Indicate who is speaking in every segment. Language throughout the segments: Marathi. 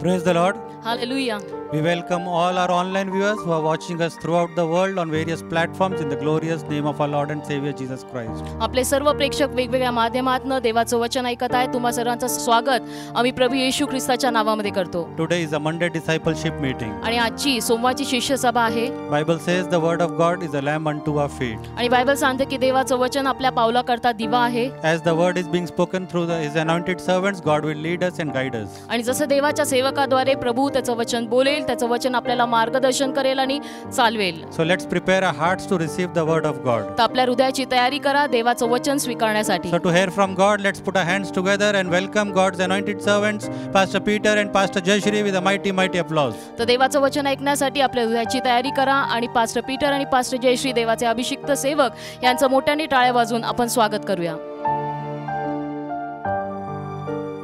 Speaker 1: Praise the Lord. Hallelujah. We welcome all our online viewers who are watching us throughout the world on various platforms in the glorious name of our Lord and Savior Jesus Christ. आपले सर्व प्रेक्षक वेगवेगळ्या माध्यमातून देवाचं वचन ऐकत आहेत तुम्हा सर्वांचं स्वागत आम्ही प्रभू येशू ख्रिस्ताच्या नावामध्ये करतो Today is a Monday discipleship meeting. आणि आजची सोमवारची शिष्य सभा आहे Bible says the word of God is a lamp unto our feet. आणि बायबल सांगते की देवाचं वचन आपल्या पावलाकरता दिवा आहे As the word is being spoken through the, his anointed servants, God will lead us and guide us. आणि जसं देवाच्या सेवकाद्वारे प्रभू त्याचं वचन बोलले त्याचं वचन आपल्याला मार्गदर्शन करेल आणि चालवेल so let's prepare our hearts to receive the word of God तर आपल्या हृदयाची तयारी करा
Speaker 2: देवाचं वचन स्वीकारण्यासाठी
Speaker 1: to hear from God let's put our hands together and welcome God's anointed servants pastor Peter and pastor Jayashree with a mighty mighty applause
Speaker 2: तर देवाचं वचन ऐकण्यासाठी आपल्या हृदयाची
Speaker 1: तयारी करा आणि पास्टर पीटर आणि पास्टर जयश्री देवाचे अभिषिक्त सेवक यांचं मोठ्याने टाळ्या वाजून आपण स्वागत करूया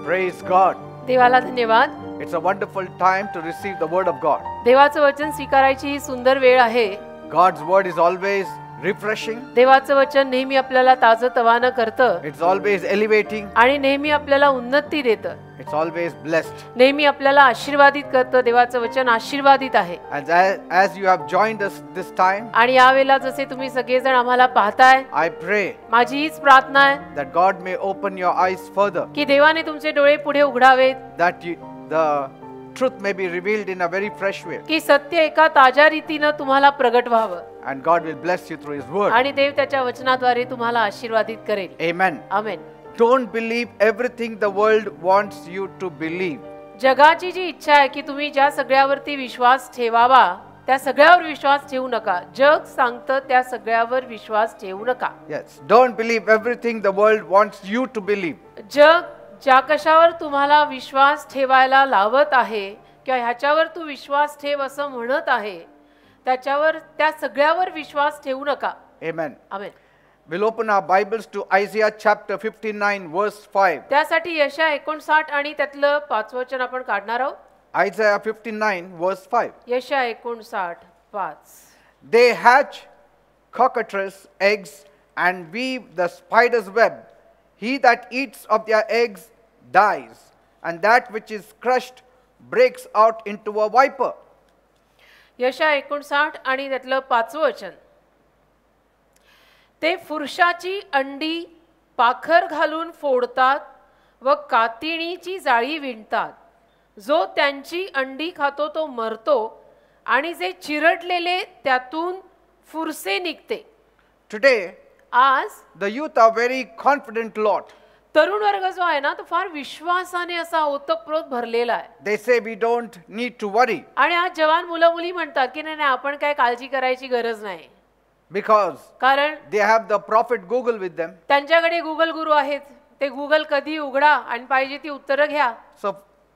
Speaker 2: प्रेज गॉड
Speaker 1: देवाला धन्यवाद
Speaker 2: it's a wonderful time to receive the word of God
Speaker 1: देवाचं वचन स्वीकारायची ही सुंदर वेळ आहे
Speaker 2: God's word is always refreshing
Speaker 1: देवाचं वचन नेहमी आपल्याला ताजं तवानं करतं इट्स ऑलवेज एलिवेटिंग आणि नेहमी आपल्याला उन्नती देतं
Speaker 2: इट्स ऑलवेज ब्लेस्ड
Speaker 1: नेहमी आपल्याला आशीर्वादित करतं देवाचं वचन आशीर्वादित आहे as you have joined us this time आणि यावेळेला जसे तुम्ही सगळेजण आम्हाला पाहताय आय प्रे माझी हीच प्रार्थना आहे
Speaker 2: that God may open your eyes further
Speaker 1: की देवाने तुमचे डोळे पुढे उघडावेत
Speaker 2: that you, the truth may be revealed in a very fresh way
Speaker 1: की सत्य एका ताज्या रीतीनं तुम्हाला प्रगट व्हावं
Speaker 2: and God will bless you through his word. आणि
Speaker 1: देव त्याच्या वचनाद्वारे तुम्हाला आशीर्वादित करेल.
Speaker 2: Amen. Amen. Don't believe everything the world wants you to believe.
Speaker 1: जगाची जी इच्छा आहे की तुम्ही ज्या सगळ्यावरती विश्वास ठेवावा त्या सगळ्यावर विश्वास ठेवू नका जग सांगतं त्या सगळ्यावर विश्वास ठेवू नका
Speaker 2: yes don't believe everything the world wants you to believe
Speaker 1: जग ज्या कशावर तुम्हाला विश्वास ठेवायला लावत आहे किंवा ह्याच्यावर तू विश्वास ठेव असं म्हणत आहे that's a सगळ्यावर विश्वास ठेवू नका Amen. Amen
Speaker 2: We'll open our Bibles to Isaiah chapter 59 verse 5.
Speaker 1: त्यासाठी यशा 59 आणि त्यातलं पाचवं वचन आपण काढणार आहोत
Speaker 2: Isaiah 59 verse 5.
Speaker 1: यशा 59
Speaker 2: 5 They hatch cockatrice eggs and weave the spider's web. He that eats of their eggs dies, and that which is crushed breaks out into a viper.
Speaker 1: यशा एकोणसाठ आणि त्यातलं पाचवं वचन ते फुरशाची अंडी पाखर घालून फोडतात व कातिणीची जाळी विणतात जो त्यांची अंडी खातो तो मरतो आणि जे चिरडलेले त्यातून फुरसे निघते टुडे आज
Speaker 2: the youth are very confident lot
Speaker 1: तरुण वर्ग जो आहे ना तो फार विश्वासाने असा ओतप्रोत भरलेला आहे
Speaker 2: they say we don't need to worry
Speaker 1: आणि आज जवान मुलं मुली म्हणतात की नाही नाही आपण काय काळजी करायची गरज नाही बिकॉज कारण
Speaker 2: they have the prophet Google with them
Speaker 1: त्यांच्याकडे गुगल गुरु आहेत ते गुगल कधी उघडा आणि पाहिजे ती उत्तरं घ्या
Speaker 2: so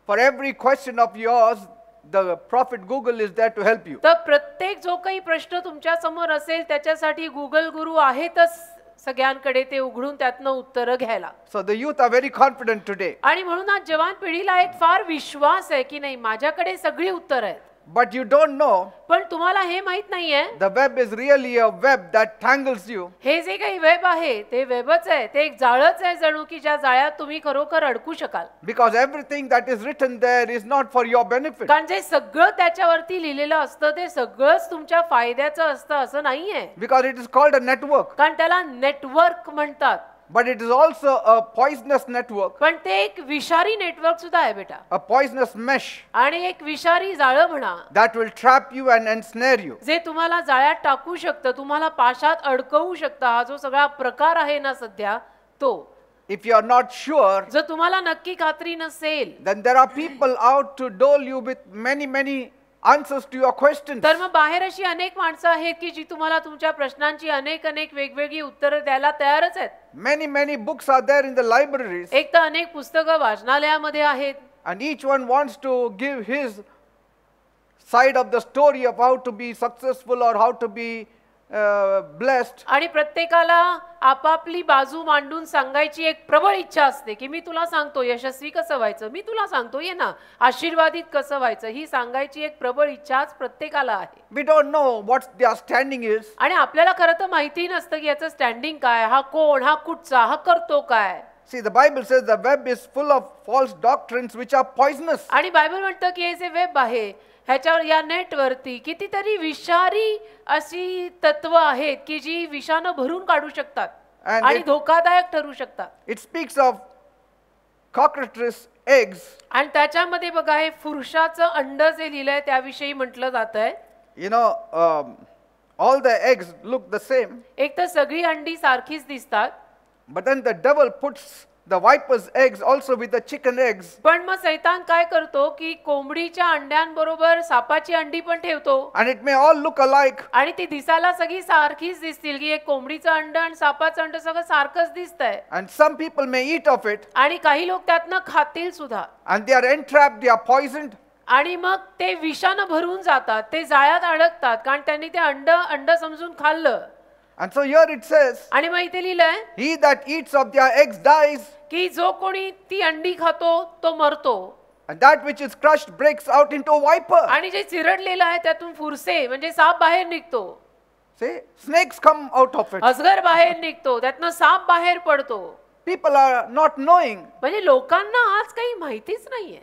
Speaker 2: for every question of yours, the prophet Google is there to help you तर
Speaker 1: प्रत्येक जो काही प्रश्न तुमच्या समोर असेल त्याच्यासाठी गुगल गुरु आहेतच सगळ्यांकडे ते उघडून त्यातनं उत्तर घ्यायला
Speaker 2: so the youth are very confident today
Speaker 1: आणि म्हणून आज जवान पिढीला एक फार विश्वास आहे की नाही माझ्याकडे सगळी उत्तर आहेत
Speaker 2: But you don't know.
Speaker 1: पण तुम्हाला हे माहित नाहीये.
Speaker 2: The web is really a web that tangles you
Speaker 1: हे जे काही वेब आहे ते वेबच आहे ते एक जाळच आहे जणू की ज्या जाळ्यात तुम्ही खरोखर अडकू शकाल.
Speaker 2: Because everything that is written there is not for your benefit कारण
Speaker 1: जे सगळं त्याच्यावरती लिहिलेलं असतं ते सगळंच तुमच्या फायद्याचं असतं असं नाहीये.
Speaker 2: Because it is called a network कारण त्याला नेटवर्क म्हणतात. but it is also a poisonous network पण ते एक विषारी नेटवर्क सुद्धा आहे बेटा a poisonous mesh आणि एक विषारी जाळं म्हणा that will trap you and ensnare you
Speaker 1: जे तुम्हाला जाळ्यात टाकू शकतं तुम्हाला पाशात अडकवू शकतं हा जो सगळा प्रकार आहे ना सध्या तो
Speaker 2: If you are not sure,
Speaker 1: जर तुम्हाला नक्की खात्री नसेल
Speaker 2: then there are people out to dole you with many many answers to your questions. तर मग
Speaker 1: बाहेर अशी अनेक माणसं आहेत की जी तुम्हाला तुमच्या प्रश्नांची अनेक अनेक वेगवेगळी उत्तरं द्यायला तयारच
Speaker 2: आहेत. Many many books are there in the libraries. एक तर अनेक पुस्तकं वाचनालयामध्ये आहेत. And each one wants to give his side of the story of how to be successful or how to be blessed
Speaker 1: आणि प्रत्येकाला आपापली बाजू मांडून सांगायची एक प्रबळ इच्छा असते की मी तुला सांगतो यशस्वी कसं व्हायचं मी तुला सांगतो ये ना आशीर्वादित कसं व्हायचं ही सांगायची एक प्रबळ इच्छा प्रत्येकाला आहे we
Speaker 2: don't know what their standing is
Speaker 1: आणि आपल्याला खरं तर माहिती नसतं की याचं स्टँडिंग काय हा कोण हा कुठचा हा करतो काय
Speaker 2: See, the Bible says the web is full of false doctrines which are poisonous. आणि बायबल म्हणतं की हे जे वेब आहे ह्याच्यावर या नेटवरती कितीतरी
Speaker 1: विषारी अशी तत्व आहेत की जी विषाण भरून काढू शकतात आणि धोकादायक ठरू शकतात
Speaker 2: it speaks of cockroaches eggs
Speaker 1: आणि त्याच्यामध्ये बघा हे फुरशाचं अंड जे लिहिलंय त्याविषयी म्हटलं जात आहे
Speaker 2: you know all the eggs look the same एक तर सगळी अंडी सारखीच दिसतात but the double puts the viper's eggs also with the chicken eggs पण
Speaker 1: मग सैतान काय करतो की कोंबडीच्या अंड्यांबरोबर सापाची अंडी पण ठेवतो
Speaker 2: and it may all look alike
Speaker 1: आणि ती दिसायला सगळी सारखीच दिसतील की एक कोंबडीचं अंड आणि सापाचं अंड सगळं सारखंच दिसतंय
Speaker 2: and some people may eat of it आणि काही लोक त्यातनं खातील सुद्धा and they are entrapped they are poisoned
Speaker 1: आणि मग ते विषानं भरून जातात ते जाळ्यात अडकतात कारण त्यांनी ते अंड अंड समजून खाल्लं And so here it says, आणि मग इथे लिहिलंय
Speaker 2: He that eats of their eggs dies, Ki jo koni ti andi khato to marto. and that which is crushed breaks out into a viper. आणि जे चिरडलेलं
Speaker 1: आहे त्यातून furse, manje saap बाहेर nikto.
Speaker 2: See, snakes come out of it. अजगर nikto,
Speaker 1: निघतो त्यातनं saap बाहेर padto.
Speaker 2: People are not knowing म्हणजे aaj kahi काही nahi hai.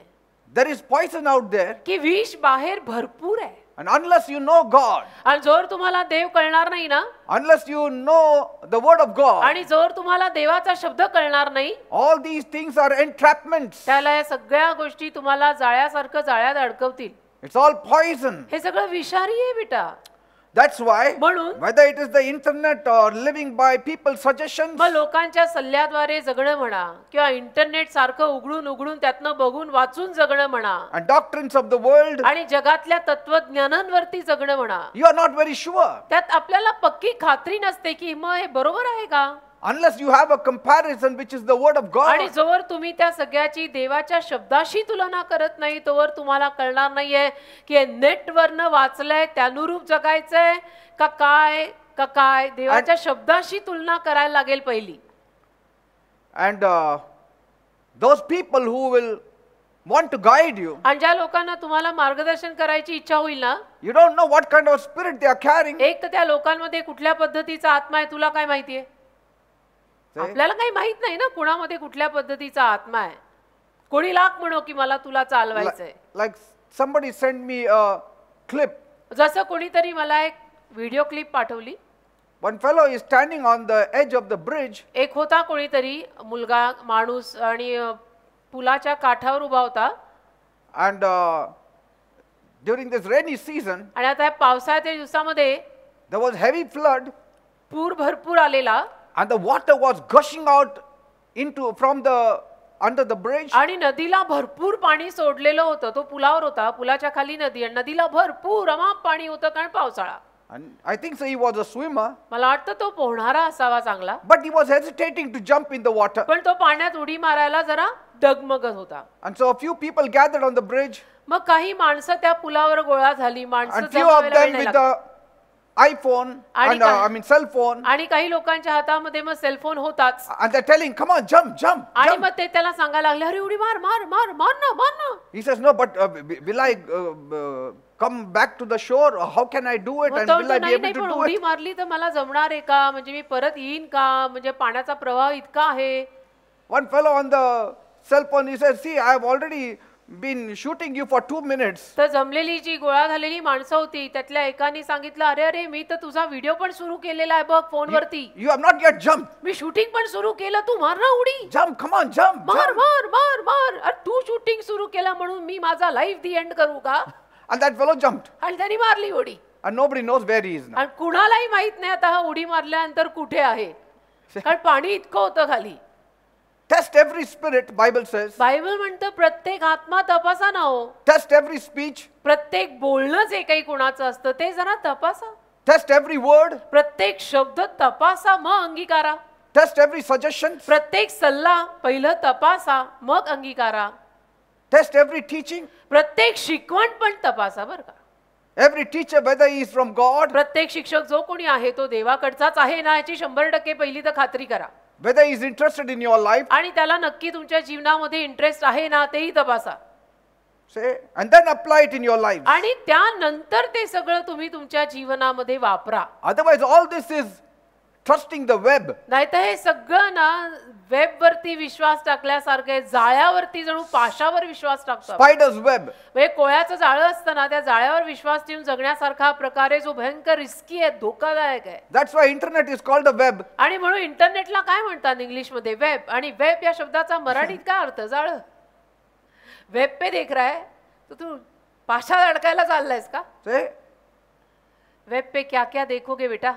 Speaker 2: there is poison out there Ki vish बाहेर bharpur hai. And unless you know God, आणि जर तुम्हाला देव कळणार नाही ना unless you know the word of God, आणि जर
Speaker 1: तुम्हाला देवाचा शब्द कळणार नाही all these things are entrapments. त्याला या सगळ्या गोष्टी तुम्हाला जाळ्यासारखं जाळ्यात अडकवतील
Speaker 2: It's all poison.
Speaker 1: हे सगळं विषारी आहे बेटा
Speaker 2: That's why म्हणून whether it is the internet or living by people's suggestions मग
Speaker 1: लोकांच्या सल्ल्याद्वारे जगणं म्हणा किंवा इंटरनेट सारखं उघडून उघडून त्यातनं बघून वाचून जगणं म्हणा
Speaker 2: and doctrines of the आणि
Speaker 1: जगातल्या तत्वज्ञानांवरती जगणं म्हणा
Speaker 2: you are not very sure.
Speaker 1: त्यात आपल्याला पक्की खात्री नसते की मग हे बरोबर आहे का
Speaker 2: unless you have a comparison which is the word of god आणि
Speaker 1: जोवर तुम्ही त्या सगळ्याची देवाच्या शब्दाशी तुलना करत नाही तोवर तुम्हाला कळणार नाहीये की नेटवरन वाचलंय त्यानुरूप जगायचंय का काय का काय देवाच्या शब्दाशी तुलना करायला लागेल पहिली
Speaker 2: and those people who will want to guide you
Speaker 1: आणि ज्या लोकांना तुम्हाला मार्गदर्शन करायची इच्छा होईल ना
Speaker 2: you don't know what kind of spirit they
Speaker 1: are carrying एक तर त्या लोकांमध्ये कुठल्या पद्धतीचा आत्मा आहे तुला काय माहिती आहे आपल्याला काही माहित नाही ना कुणामध्ये कुठल्या पद्धतीचा आत्मा आहे कोणी लाख म्हणो की मला तुला चालवायचंय
Speaker 2: like somebody send me clip
Speaker 1: जसं कोणीतरी मला एक व्हिडिओ क्लिप पाठवली
Speaker 2: one fellow is standing on the edge of the bridge
Speaker 1: एक होता कोणीतरी मुलगा माणूस आणि पुलाच्या काठावर उभा होता
Speaker 2: and during this rainy season
Speaker 1: आणि आता पावसाळ्याच्या दिवसामध्ये
Speaker 2: द वॉज हेवी फ्लड पूर भरपूर आलेला and the water was gushing out into from the under the bridge आणि नदीला भरपूर
Speaker 1: पाणी सोडलेलं होतं तो पुलावर होता पुलाच्या खाली नदी आणि नदीला भरपूर अमाप पाणी होतं कारण पावसाळा
Speaker 2: and i think so he was a swimmer
Speaker 1: मला वाटतं तो पोहणारा असावा चांगला but he was hesitating to jump in the water पण तो पाण्यात उडी मारायला जरा डगमगत होता and so a few people
Speaker 2: gathered on the bridge
Speaker 1: मग काही माणसं त्या पुलावर गोळा झाली माणसं and जमावायला with the
Speaker 2: iPhone I mean cellphone
Speaker 1: आणि काही लोकांच्या हातामध्ये मग सेलफोन होताच
Speaker 2: आणि telling come on jump jump
Speaker 1: आणि मग ते त्याला सांगायला लागले अरे उडी मार मार मार मार ना मार
Speaker 2: ना he says no but will I come back to the shore how can I do it will I be able to do उडी
Speaker 1: मारली तर मला जमणार आहे का म्हणजे मी परत येईन का म्हणजे पाण्याचा
Speaker 2: प्रवाह इतका आहे one fellow on the cellphone he says see I have already been shooting you for 2 minutes.
Speaker 1: तर जमलेली जी गोळा झालेली माणसं होती त्यातल्या एकाने सांगितलं अरे अरे मी तर तुझा व्हिडिओ पण सुरू केलेला आहे बघ फोनवरती
Speaker 2: You have not get jumped.
Speaker 1: मी शूटिंग पण सुरू केलं तू मार ना उडी Jump, come on, jump. मार मार मार मार अरे तू शूटिंग सुरू केलं म्हणून मी माझा लाईफ दी एंड करू का And that fellow jumped. आणि त्याने मारली उडी
Speaker 2: And nobody knows where he is
Speaker 1: now. कुणालाही माहित नाही आता हा उडी मारल्यानंतर कुठे आहे कारण पाणी इतकं होतं खाली test every spirit Bible says Bible म्हणतं प्रत्येक आत्मा तपासा ना हो टेस्ट एव्हरी स्पीच प्रत्येक बोलणं जे काही कोणाचं असतं ते जरा तपासा टेस्ट एव्हरी वर्ड प्रत्येक शब्द तपासा मग अंगीकारा टेस्ट एव्हरी सजेशन प्रत्येक सल्ला पहिलं तपासा मग अंगीकारा टेस्ट एव्हरी टीचिंग प्रत्येक शिकवण पण तपासा बरं का
Speaker 2: teacher teacher whether is
Speaker 1: from God प्रत्येक शिक्षक जो कोणी आहे तो देवाकडचाच आहे ना याची शंभर टक्के पहिली तर खात्री करा
Speaker 2: लाईफ
Speaker 1: आणि त्याला नक्की तुमच्या जीवनामध्ये इंटरेस्ट आहे ना तेही तपासा
Speaker 2: तपासाइड इन युअर लाईफ
Speaker 1: आणि त्यानंतर ते सगळं तुम्ही तुमच्या जीवनामध्ये वापरा
Speaker 2: otherwise all this is trusting the web
Speaker 1: नाहीतर हे सगळं ना वेब वरती विश्वास टाकल्यासारखे जाळ्यावरती जणू पाशावर विश्वास टाकतो स्पायडर्स वेब म्हणजे कोळ्याचं जाळं असतं ना त्या जाळ्यावर विश्वास ठेवून जगण्यासारखा प्रकारे जो भयंकर रिस्की आहे धोकादायक आहे
Speaker 2: that's why internet is called the web
Speaker 1: आणि म्हणून इंटरनेटला काय म्हणतात इंग्लिश मध्ये वेब आणि वेब या शब्दाचा मराठीत काय अर्थ जाळ वेब पे देख रहा है तू तू पाशा अडकायला चाललायस का वेब पे क्या क्या देखोगे बेटा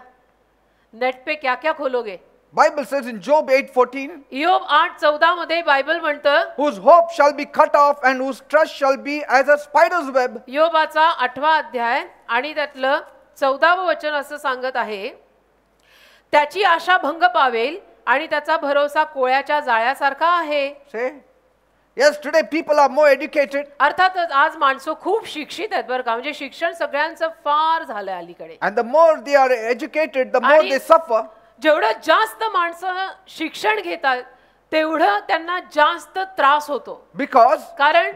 Speaker 1: नेट पे क्या क्या खोलोगे
Speaker 2: Bible says in Job 8:14 इयोब
Speaker 1: 8:14 मध्ये बायबल म्हणतं
Speaker 2: whose hope shall be cut off and whose trust shall be as a spider's web योबाचा आठवा अध्याय आणि त्यातलं
Speaker 1: चौदावं वचन असं सांगत आहे त्याची आशा भंग पावेल आणि त्याचा भरोसा कोळ्याच्या जाळ्यासारखा आहे
Speaker 2: Yes, today people are more
Speaker 1: educated. अर्थातच आज माणसं खूप शिक्षित आहेत बरं का म्हणजे शिक्षण सगळ्यांचं फार झालंय
Speaker 2: अलीकडे And the more they are educated, the more they suffer.
Speaker 1: जेवढं जास्त माणसं शिक्षण घेतात तेवढं त्यांना जास्त त्रास होतो
Speaker 2: Because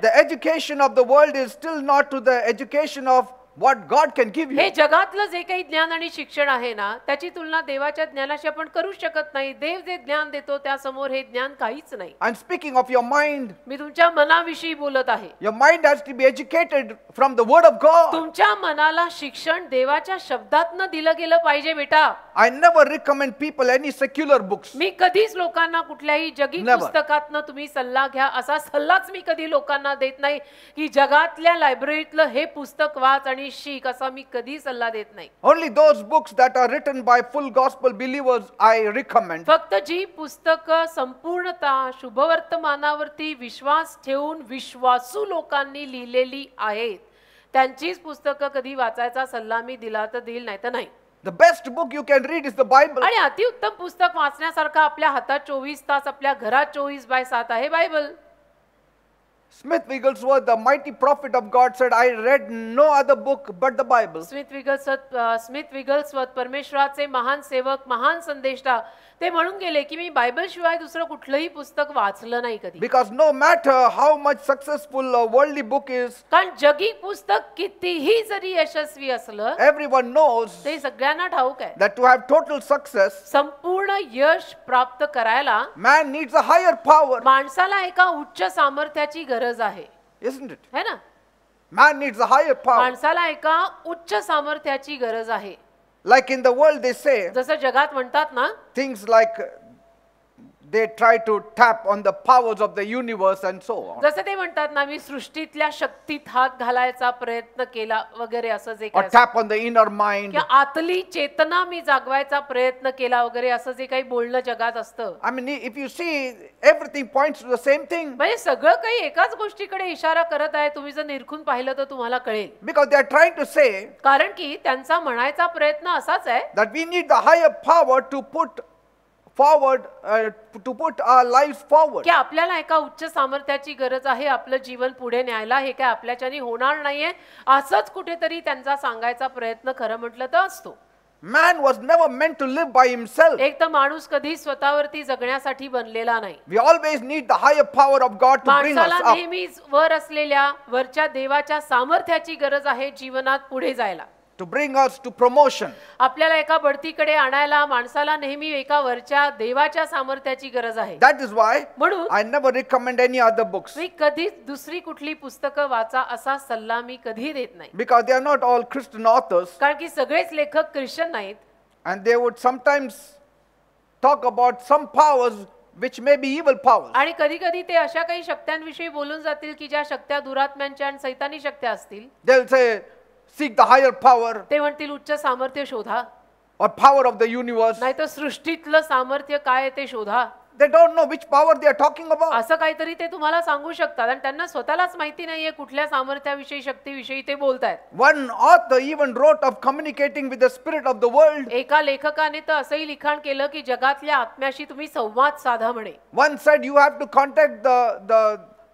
Speaker 2: the education of the world is still not to the education of what can can you. हे जगातलं
Speaker 1: जे काही ज्ञान आणि शिक्षण आहे ना त्याची तुलना देवाच्या ज्ञानाशी आपण करू शकत नाही देव जे ज्ञान देतो त्यासमोर हे ज्ञान काहीच नाही
Speaker 2: I am speaking of your mind
Speaker 1: मी तुमच्या मनाविषयी बोलत
Speaker 2: आहे your mind has to be educated from the word of God
Speaker 1: तुमच्या मनाला शिक्षण देवाच्या शब्दातन दिलं गेलं पाहिजे बेटा
Speaker 2: I never recommend people any secular books मी
Speaker 1: कधीच लोकांना कुठल्याही जगी पुस्तकातनं तुम्ही सल्ला घ्या असा सल्लाच मी कधी लोकांना देत नाही की जगातल्या लायब्ररीतलं हे पुस्तक वाच आणि आणि कसा मी कधी सल्ला देत नाही
Speaker 2: only those books that are written by full gospel believers I recommend
Speaker 1: फक्त जी पुस्तक संपूर्णतः शुभवर्तमानावरती विश्वास ठेवून विश्वासू लोकांनी लिहिलेली आहेत त्यांचीच पुस्तकं कधी वाचायचा सल्ला मी दिला तर देईल नाही तर नाही
Speaker 2: The best book you can read is the Bible.
Speaker 1: आणि उत्तम पुस्तक वाचण्यासारखं आपल्या हातात चोवीस तास आपल्या घरात चोवीस बाय सात आहे Bible
Speaker 2: Smith Wigglesworth, the mighty prophet of God, said, I read no other book but the Bible. Smith Smith Wigglesworth
Speaker 1: Smith Wigglesworth परमेश्वराचे mahan sevak, mahan sandeshta, ते म्हणून गेले की मी बायबल शिवाय दुसरं कुठलंही पुस्तक वाचलं नाही कधी because
Speaker 2: no matter how much successful world book is
Speaker 1: कारण जगी पुस्तक कितीही जरी यशस्वी असलं एव्हरी वन knows ते सगळ्यांना ठाऊक आहे
Speaker 2: that to have total success,
Speaker 1: संपूर्ण यश प्राप्त करायला man needs a higher power माणसाला एका उच्च सामर्थ्याची गरज गरज आहे माणसाला एका उच्च सामर्थ्याची गरज आहे
Speaker 2: लाइक इन द वर्ल्ड
Speaker 1: जसं जगात म्हणतात ना
Speaker 2: things like they try to tap on the powers of the universe and so on.
Speaker 1: जसे ते म्हणतात ना मी सृष्टीतल्या शक्तीत हात घालायचा प्रयत्न केला वगैरे असं जे Or काही tap
Speaker 2: on the inner mind. किंवा
Speaker 1: आतली चेतना मी जागवायचा प्रयत्न केला वगैरे असं जे काही बोलणं जगात असतं I mean, if you see, everything points to the same thing म्हणजे सगळं काही एकाच गोष्टीकडे इशारा करत आहे तुम्ही जर निरखून पाहिलं तर तुम्हाला कळेल because they are trying to say कारण की त्यांचा म्हणायचा प्रयत्न असाच आहे
Speaker 2: that we need the higher power to put forward uh, to put our lives forward. क्या
Speaker 1: आपल्याला एका उच्च सामर्थ्याची गरज आहे आपलं जीवन पुढे न्यायला हे काय आपल्याच्याने होणार नाहीये असंच कुठेतरी त्यांचा सांगायचा प्रयत्न खरं म्हटलं तर असतो Man was never meant to live by himself. एक तर माणूस कधी स्वतःवरती जगण्यासाठी बनलेला नाही
Speaker 2: We always need the higher power of God to bring us माणसाला
Speaker 1: नेहमीच वर असलेल्या वरच्या देवाच्या सामर्थ्याची गरज आहे जीवनात पुढे जायला
Speaker 2: to bring us to promotion
Speaker 1: आपल्याला एका बढतीकडे आणायला माणसाला नेहमी एका वरच्या देवाच्या सामर्थ्याची गरज आहे that
Speaker 2: is why म्हणून i never recommend any other books मी कधी दुसरी कुठली
Speaker 1: पुस्तक वाचा असा सल्ला मी कधी देत नाही
Speaker 2: because they are not all christian authors
Speaker 1: कारण की सगळेच लेखक ख्रिश्चन नाहीत
Speaker 2: and they would sometimes talk about some powers which may be evil powers
Speaker 1: आणि कधी कधी ते अशा काही शक्त्यांविषयी बोलून जातील की ज्या शक्त्या दुरात्म्यांच्या आणि सैतानी शक्त्या असतील
Speaker 2: they'll say seek the higher power ते म्हणतील उच्च
Speaker 1: सामर्थ्य शोधा or power of the universe. तर सृष्टीतलं सामर्थ्य काय आहे ते शोधा They don't know which power they are talking about. असं काहीतरी ते तुम्हाला सांगू शकतात आणि त्यांना स्वतःलाच माहिती नाहीये कुठल्या सामर्थ्याविषयी शक्तीविषयी ते बोलतात
Speaker 2: One author even wrote of communicating with the spirit of the world.
Speaker 1: एका लेखकाने तर असंही लिखाण केलं की जगातल्या आत्म्याशी तुम्ही संवाद साधा म्हणे
Speaker 2: One said you have to contact the, the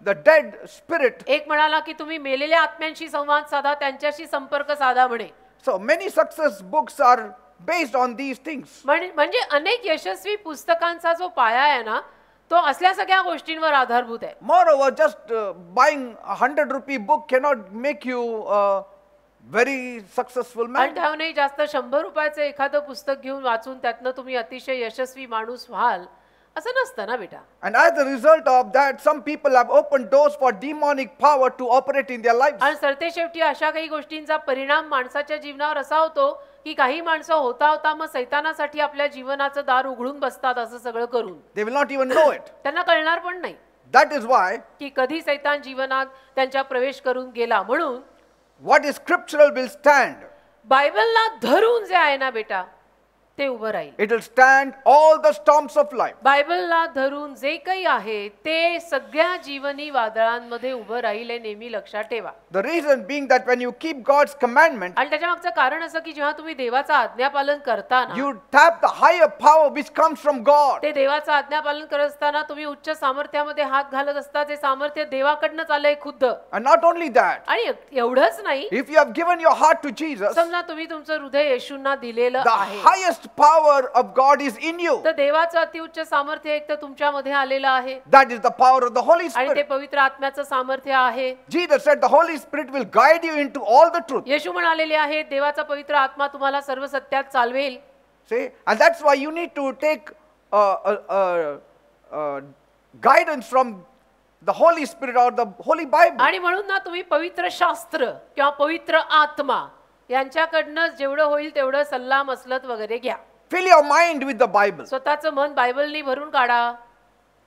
Speaker 2: the dead spirit
Speaker 1: एक म्हणाला की तुम्ही मेलेल्या आत्म्यांशी संवाद साधा त्यांच्याशी संपर्क साधा म्हणे
Speaker 2: so many success books are based on these things म्हणजे
Speaker 1: अनेक यशस्वी पुस्तकांचा जो पाया आहे ना तो असल्या सगळ्या गोष्टींवर आधारभूत आहे
Speaker 2: more over just buying hundred rupee book not make you very successful man नाही
Speaker 1: जास्त शंभर रुपयाचं एखादं पुस्तक घेऊन वाचून त्यातनं तुम्ही अतिशय यशस्वी माणूस व्हाल असं नसतं ना बेटा
Speaker 2: and as a result of that, some people have opened doors for demonic power to operate in their lives.
Speaker 1: आणि शेवटी अशा काही गोष्टींचा परिणाम माणसाच्या जीवनावर असा होतो की काही माणसं होता होता मग सैतानासाठी आपल्या जीवनाचं दार उघडून बसतात असं सगळं करून
Speaker 2: they will not even know it
Speaker 1: त्यांना कळणार पण नाही दॅट इज वाय की कधी सैतान जीवनात त्यांच्या प्रवेश करून गेला म्हणून what is scriptural will stand. बायबलला धरून जे आहे ना बेटा ते उभं राहील
Speaker 2: it will stand all the storms of
Speaker 1: life ला धरून जे काही आहे ते सगळ्या जीवनी वादळांमध्ये उभं राहील हे नेहमी लक्षात ठेवा
Speaker 2: the reason being that when you keep God's commandment
Speaker 1: आणि त्याच्या मागचं कारण असं की जेव्हा तुम्ही देवाचा आज्ञा पालन करता ना you
Speaker 2: tap the higher power which comes from God ते
Speaker 1: देवाचं आज्ञापालन करत असताना तुम्ही उच्च सामर्थ्यामध्ये हात घालत असता ते सामर्थ्य देवाकडनंच आलंय खुद्द
Speaker 2: नॉट नॉट दॅट दॅट आणि एवढंच नाही if you have given your heart to Jesus समजा
Speaker 1: तुम्ही तुमचं हृदय येशूंना दिलेलं आहे highest
Speaker 2: power of God is in you. तर देवाचं अतिउच्च सामर्थ्य
Speaker 1: एक तर तुमच्यामध्ये आलेलं आहे
Speaker 2: That is the power of the Holy आणि ते
Speaker 1: पवित्र आत्म्याचं सामर्थ्य आहे
Speaker 2: Jesus said the Holy Spirit will guide you into all the truth.
Speaker 1: येशू म्हणालेले आहे देवाचा पवित्र आत्मा तुम्हाला सर्व सत्यात चालवेल
Speaker 2: See, and that's why you need to take uh, uh, uh, uh, guidance from the Holy Spirit or the Holy Bible. आणि
Speaker 1: म्हणून ना तुम्ही पवित्र शास्त्र किंवा पवित्र आत्मा यांच्याकडनं जेवढं होईल तेवढं सल्ला मसलत वगैरे घ्या
Speaker 2: fill your mind with the Bible
Speaker 1: स्वतःचं मन बायबलनी भरून काढा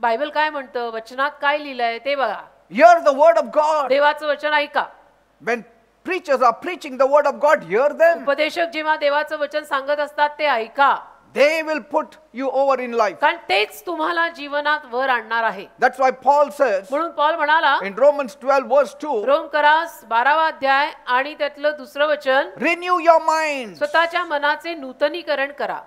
Speaker 1: बायबल काय म्हणतं वचनात काय लिहिलंय ते बघा
Speaker 2: hear the word of God
Speaker 1: देवाचं वचन ऐका
Speaker 2: when preachers are preaching the word of God hear them उपदेशक जेव्हा
Speaker 1: देवाचं वचन सांगत असतात ते ऐका they will put you over in life. कारण तेच तुम्हाला जीवनात वर आणणार आहे
Speaker 2: That's why Paul says म्हणून
Speaker 1: paul म्हणाला in
Speaker 2: Romans 12 verse 2,
Speaker 1: रोमकरास बारावा अध्याय आणि त्यातलं दुसरं वचन renew your mind स्वतःच्या मनाचे नूतनीकरण करा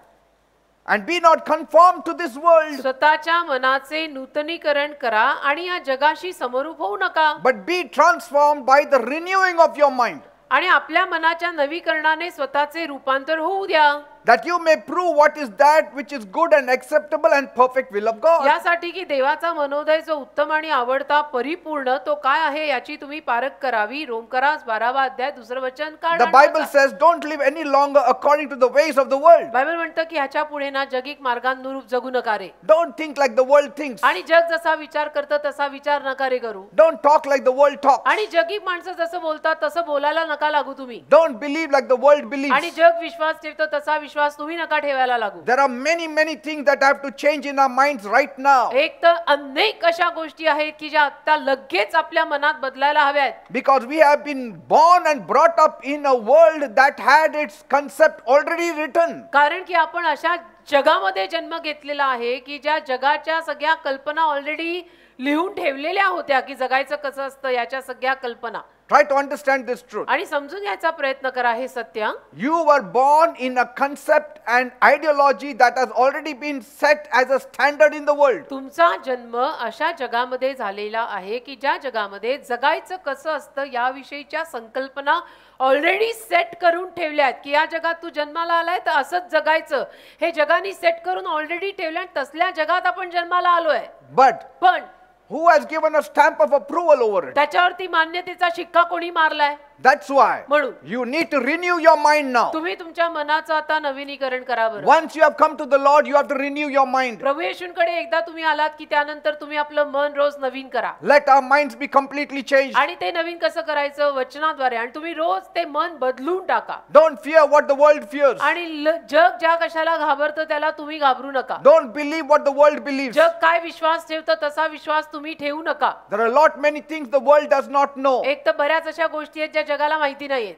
Speaker 2: and be not conformed to this world,
Speaker 1: स्वतःच्या मनाचे नूतनीकरण करा आणि या जगाशी समरूप होऊ नका
Speaker 2: but be transformed by the renewing of your mind.
Speaker 1: आणि आपल्या मनाच्या नवीकरणाने स्वतःचे रूपांतर होऊ द्या
Speaker 2: that you may prove what is that which is good and acceptable and perfect will of God.
Speaker 1: यासाठी की देवाचा मनोदय जो उत्तम आणि आवडता परिपूर्ण तो काय आहे याची तुम्ही पारख करावी रोमकरास वा अध्याय दुसरे वचन काढा. The Bible
Speaker 2: says don't live any longer
Speaker 1: according to the ways of the world. Bible म्हणतं की ह्याच्या पुढे ना जगिक मार्गांनुरूप जगू नका रे. Don't think like the world thinks. आणि जग जसा विचार करतं तसा विचार नका रे करू.
Speaker 2: Don't talk like the world
Speaker 1: talks. आणि जगिक माणसं जसं बोलतात तसं बोलायला नका लागू तुम्ही. Don't believe like the world believes. आणि जग विश्वास ठेवतो तसा विश्वास विश्वास तुम्ही नका ठेवायला लागू
Speaker 2: there are many many thing that have to change in our mind right ना
Speaker 1: एक तर अनेक अशा गोष्टी आहेत की ज्या आता लगेच आपल्या मनात बदलायला हव्यात
Speaker 2: because we have been born and brought up in a world that had its concept already written
Speaker 1: कारण की आपण अशा जगामध्ये जन्म घेतलेला आहे की ज्या जगाच्या सगळ्या कल्पना ऑलरेडी लिहून ठेवलेल्या होत्या की जगायचं कसं असतं याच्या सगळ्या कल्पना
Speaker 2: Try to understand this truth. आणि
Speaker 1: समजून घ्यायचा प्रयत्न करा हे सत्य
Speaker 2: You were born in a concept and ideology that has already been set as a standard in the world. तुमचा
Speaker 1: जन्म अशा जगामध्ये झालेला आहे की ज्या जगामध्ये जगायचं कसं असतं याविषयीच्या संकल्पना ऑलरेडी सेट करून ठेवल्यात की या जगात तू जन्माला आलाय तर असंच जगायचं हे जगाने सेट करून ऑलरेडी ठेवल्या तसल्या जगात आपण जन्माला आलोय बट पण
Speaker 2: who has given a stamp of approval over it
Speaker 1: त्याच्यावरती मान्यतेचा शिक्का कोणी मारलाय
Speaker 2: That's why you need to renew your mind now. तुम्ही
Speaker 1: तुमच्या मनाचं आता नवीनीकरण करा बरं. Once
Speaker 2: you have come to the Lord, you have to renew your mind. प्रभू येशूंकडे
Speaker 1: एकदा तुम्ही आलात की त्यानंतर तुम्ही आपलं मन रोज नवीन करा.
Speaker 2: Let our minds be completely changed. आणि
Speaker 1: ते नवीन कसं करायचं वचनाद्वारे आणि तुम्ही रोज ते मन बदलून टाका.
Speaker 2: Don't fear what the world fears. आणि जग ज्या
Speaker 1: कशाला घाबरतं त्याला तुम्ही घाबरू
Speaker 2: नका. Don't believe what the world believes.
Speaker 1: जग काय विश्वास ठेवतं तसा विश्वास तुम्ही ठेवू नका.
Speaker 2: There are a lot many things the world does not know.
Speaker 1: एक तर बऱ्याच अशा गोष्टी आहेत ज्या जगाला माहिती नाहीये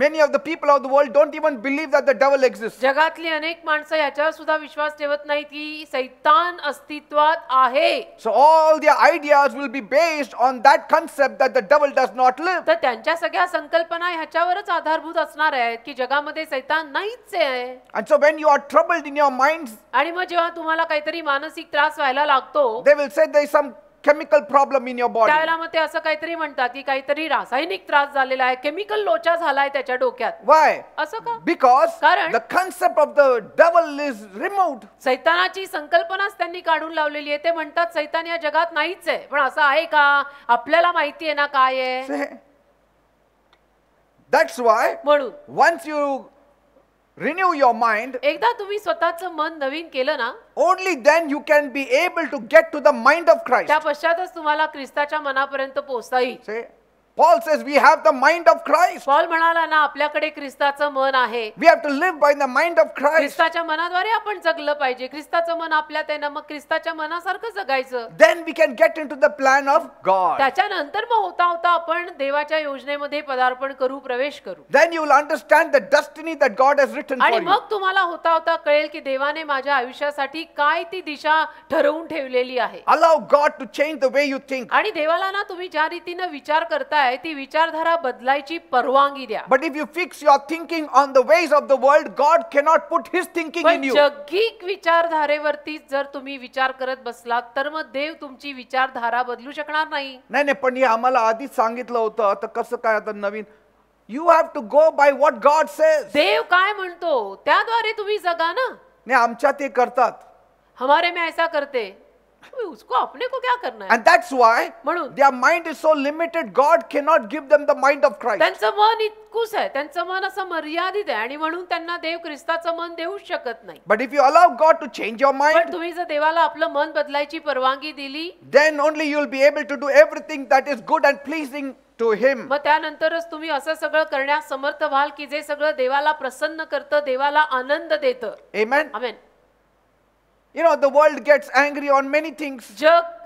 Speaker 2: Many of the people of the world don't even believe that the devil exists.
Speaker 1: जगातली अनेक माणसं याच्यावर सुद्धा विश्वास ठेवत नाहीत की सैतान अस्तित्वात आहे
Speaker 2: So all the ideas will be based on that concept that the devil does not live. तर
Speaker 1: त्यांच्या सगळ्या संकल्पना ह्याच्यावरच आधारभूत असणार आहेत की जगामध्ये सैतान नाहीच आहे
Speaker 2: And so when you are troubled in your minds,
Speaker 1: आणि मग जेव्हा तुम्हाला काहीतरी मानसिक त्रास व्हायला लागतो
Speaker 2: they will say there is chemical problem in your body
Speaker 1: त्यावेळेला असं काहीतरी म्हणतात की काहीतरी रासायनिक त्रास झालेला आहे केमिकल लोचा झालाय त्याच्या डोक्यात वाय असं का
Speaker 2: बिकॉज कारण- द concept of the
Speaker 1: सैतानाची संकल्पनाच त्यांनी काढून लावलेली आहे ते म्हणतात सैतान या जगात नाहीच आहे पण असं आहे का आपल्याला माहिती आहे ना काय आहे
Speaker 2: दॅट्स that's म्हणून once you renew your mind
Speaker 1: एकदा तुम्ही स्वतःचं मन
Speaker 2: नवीन केलं ना only then you
Speaker 1: can be able to get to the mind of christ त्या पश्चातच तुम्हाला ख्रिस्ताच्या मनापर्यंत पोहोचता येईल Paul says we have the mind of Christ. Paul म्हणाला ना आपल्याकडे ख्रिस्ताचं मन आहे
Speaker 2: We have to live by the mind of Christ.
Speaker 1: ख्रिस्ताच्या मनाद्वारे आपण जगलं पाहिजे ख्रिस्ताचं मन आपल्यात आहे ना मग ख्रिस्ताच्या मनासारखं जगायचं
Speaker 2: Then we can get into the plan of God.
Speaker 1: त्याच्यानंतर मग होता होता आपण देवाच्या योजनेमध्ये पदार्पण करू प्रवेश करू
Speaker 2: Then you will understand the destiny that God has written for आणि मग
Speaker 1: तुम्हाला होता होता कळेल की देवाने माझ्या आयुष्यासाठी काय ती दिशा ठरवून ठेवलेली आहे
Speaker 2: Allow God to change the way you think.
Speaker 1: आणि देवाला ना तुम्ही ज्या रीतीनं विचार करताय आहे ती विचारधारा बदलायची परवानगी द्या
Speaker 2: but if you fix your thinking on the ways of the world God cannot put his thinking in you
Speaker 1: जगिक विचारधारेवरती जर तुम्ही विचार करत बसलात तर मग देव तुमची विचारधारा बदलू शकणार नाही
Speaker 2: नाही नाही पण हे आम्हाला आधीच सांगितलं होतं आता कसं काय आता नवीन you have to go by what God say देव काय म्हणतो त्याद्वारे तुम्ही जगा ना नाही आमच्या ते करतात
Speaker 1: हमारे में ऐसा करते उसको अपने को क्या करना है एंड दैट्स व्हाई
Speaker 2: म्हणून their mind is so limited God can not give them the mind of Christ त्यांचं
Speaker 1: मन इतकुस आहे त्यांचं मन असं मर्यादित आहे आणि म्हणून त्यांना देव ख्रिस्ताचं मन देऊ शकत नाही
Speaker 2: but if you allow God to change तुम्ही
Speaker 1: जर देवाला आपलं मन बदलायची परवानगी दिली
Speaker 2: then only you will be able to do everything that is good and pleasing to him
Speaker 1: मग त्यानंतरच तुम्ही असं सगळं करण्यास समर्थ व्हाल की जे सगळं देवाला प्रसन्न करतं देवाला आनंद देतं
Speaker 2: आमेन आमेन You know, the world gets
Speaker 1: angry on many things.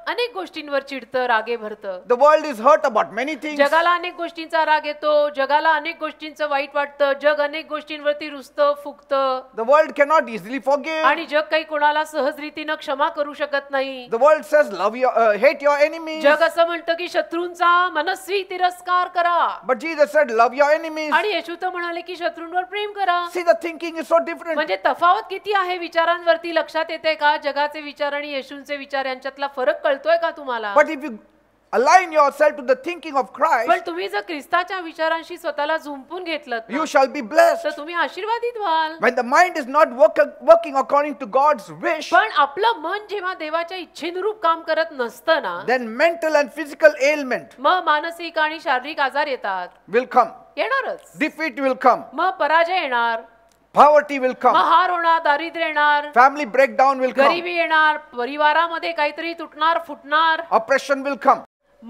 Speaker 1: अनेक गोष्टींवर चिडतं रागे भरतं
Speaker 2: the world is hurt about
Speaker 1: many thing जगाला अनेक गोष्टींचा राग येतो जगाला अनेक गोष्टींचं वाईट वाटतं जग अनेक गोष्टींवरती रुजतं फुगतं
Speaker 2: the world cannot not easily forget आणि जग
Speaker 1: काही कोणाला सहज रीतीनं क्षमा करू शकत नाही
Speaker 2: the world says love your hate your enemy जग असं
Speaker 1: म्हणतं की शत्रूंचा मनस्वी तिरस्कार करा
Speaker 2: but Jesus said love your enemy आणि येशू
Speaker 1: तर म्हणाले की शत्रूंवर प्रेम करा see the thinking is so different म्हणजे तफावत किती आहे विचारांवरती लक्षात येते का जगाचे विचार आणि येशूंचे विचार यांच्यातला फरक कळ कळतोय का तुम्हाला but if
Speaker 2: you align yourself to the thinking of Christ पण
Speaker 1: तुम्ही जर ख्रिस्ताच्या विचारांशी स्वतःला झुंपून घेतलं यू शॅल बी ब्लेस तर तुम्ही आशीर्वादित व्हाल
Speaker 2: when the mind is not working according to God's wish पण आपलं मन जेव्हा देवाच्या इच्छेनुरूप काम करत नसतं ना then mental and physical element
Speaker 1: मग मानसिक आणि शारीरिक आजार येतात विल कम येणारच
Speaker 2: डिफीट विल कम
Speaker 1: मग पराजय येणार
Speaker 2: पॉवर्टी विल कम
Speaker 1: होणार दारिद्र्य येणार
Speaker 2: फॅमिली ब्रेकडाऊन विल कम गरिबी
Speaker 1: येणार परिवारामध्ये काहीतरी तुटणार फुटणार
Speaker 2: ऑपरेशन विल कम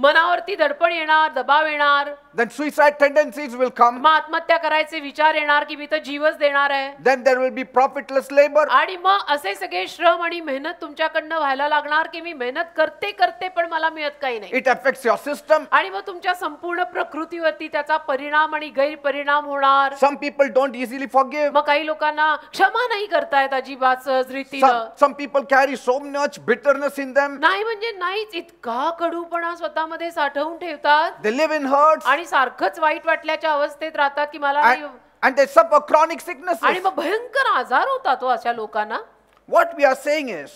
Speaker 1: मनावरती दडपण येणार दबाव येणार then suicide tendencies will come मग आत्महत्या करायचे विचार येणार की मी तर जीवच देणार आहे
Speaker 2: then there will be profitless labour
Speaker 1: आणि मग असे सगळे श्रम आणि मेहनत तुमच्याकडनं व्हायला लागणार की मी मेहनत करते करते पण मला मिळत काही नाही इट अफेक्ट्स युअर सिस्टम आणि मग तुमच्या संपूर्ण प्रकृतीवरती त्याचा परिणाम आणि गैरपरिणाम होणार some
Speaker 2: people don't easily forgive
Speaker 1: मग काही लोकांना क्षमा नाही करतायत अजिबात सहज रीतीनं
Speaker 2: some people carry so much bitterness in them नाही
Speaker 1: म्हणजे नाहीच इतका कडूपणा स्वतः मध्ये साठवून
Speaker 2: ठेवतात आणि
Speaker 1: सारखंच वाईट वाटल्याच्या अवस्थेत राहतात की मला
Speaker 2: क्रॉनिक and आणि मग
Speaker 1: भयंकर आजार होता तो हो अशा लोकांना
Speaker 2: What we are saying is,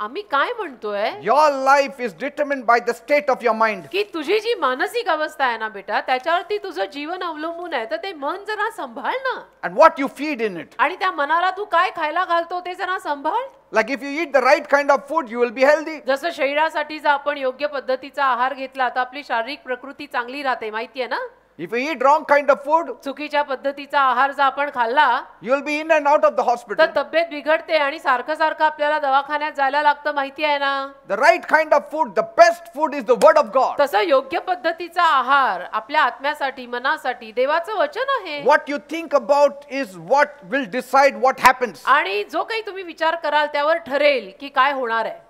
Speaker 2: आम्ही काय म्हणतोय your life is determined by the state of your mind
Speaker 1: की तुझी जी मानसिक अवस्था आहे ना बेटा त्याच्यावरती तुझं जीवन अवलंबून आहे तर ते मन जरा सांभाळ ना
Speaker 2: And what you feed in it.
Speaker 1: आणि त्या मनाला तू काय खायला घालतो ते जरा सांभाळ
Speaker 2: Like if you eat the right kind of food, you will be healthy.
Speaker 1: जसं शरीरासाठी जर आपण योग्य पद्धतीचा आहार घेतला तर आपली शारीरिक प्रकृती चांगली राहते माहितीये ना
Speaker 2: If you eat wrong kind of food, चुकीच्या
Speaker 1: पद्धतीचा आहार जर आपण खाल्ला you will be in and out of the hospital. तर तब्येत बिघडते आणि सारखं सारखं आपल्याला दवाखान्यात जायला लागतं माहिती आहे ना
Speaker 2: The right kind of food, the best food is the word of God.
Speaker 1: तसं योग्य पद्धतीचा आहार आपल्या आत्म्यासाठी मनासाठी देवाचं वचन आहे What
Speaker 2: you think about is what will decide what happens.
Speaker 1: आणि जो काही तुम्ही विचार कराल त्यावर ठरेल की काय होणार आहे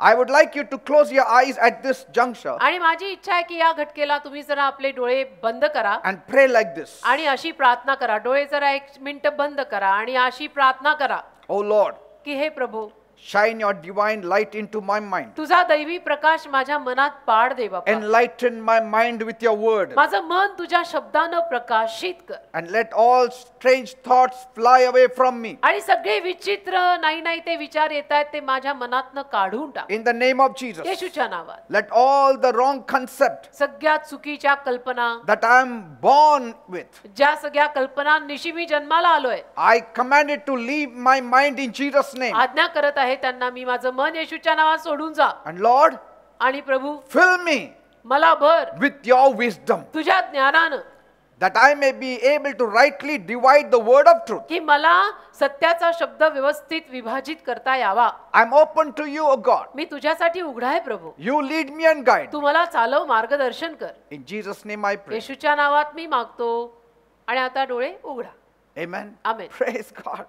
Speaker 2: I would like you to close your eyes at this junction
Speaker 1: आणि माझी इच्छा आहे की या घटकेला तुम्ही जरा आपले डोळे बंद करा
Speaker 2: अँड प्रे लाईक दिस
Speaker 1: आणि अशी प्रार्थना करा डोळे जरा एक मिनिट बंद करा आणि अशी प्रार्थना करा ओ oh लॉर्ड की हे प्रभू
Speaker 2: Shine your divine light into my mind.
Speaker 1: तुझा दैवी प्रकाश माझ्या मनात पाड दे बाबा.
Speaker 2: Enlighten my mind with your word. माझं
Speaker 1: मन तुझ्या शब्दानं प्रकाशित कर.
Speaker 2: And let all strange thoughts fly away from me.
Speaker 1: आणि सगळे विचित्र नाही नाही ते विचार येतात ते माझ्या मनातनं काढून टाक.
Speaker 2: In the name of Jesus. येशूच्या नावात. Let all the wrong concept.
Speaker 1: सगळ्या चुकीच्या कल्पना.
Speaker 2: That I am born with.
Speaker 1: ज्या सगळ्या कल्पनांनिशी मी जन्माला आलोय. I command it to leave my mind
Speaker 2: in Jesus name.
Speaker 1: आज्ञा करत आहे आहे त्यांना मी माझं मन
Speaker 2: येशूच्या नावात सोडून जा अँड लॉर्ड आणि प्रभू फिल मी मला भर विथ your विजडम तुझ्या ज्ञानानं that I may be able to rightly divide the word
Speaker 1: of truth. की मला सत्याचा शब्द व्यवस्थित विभाजित करता यावा I am open to you O God मी तुझ्यासाठी उघडा आहे प्रभू
Speaker 2: you lead me and guide
Speaker 1: तू मला चालव मार्गदर्शन कर
Speaker 2: इन जीसस नेम आय प्रे
Speaker 1: येशूच्या नावात मी मागतो आणि आता डोळे उघडा Amen. Amen. Praise God.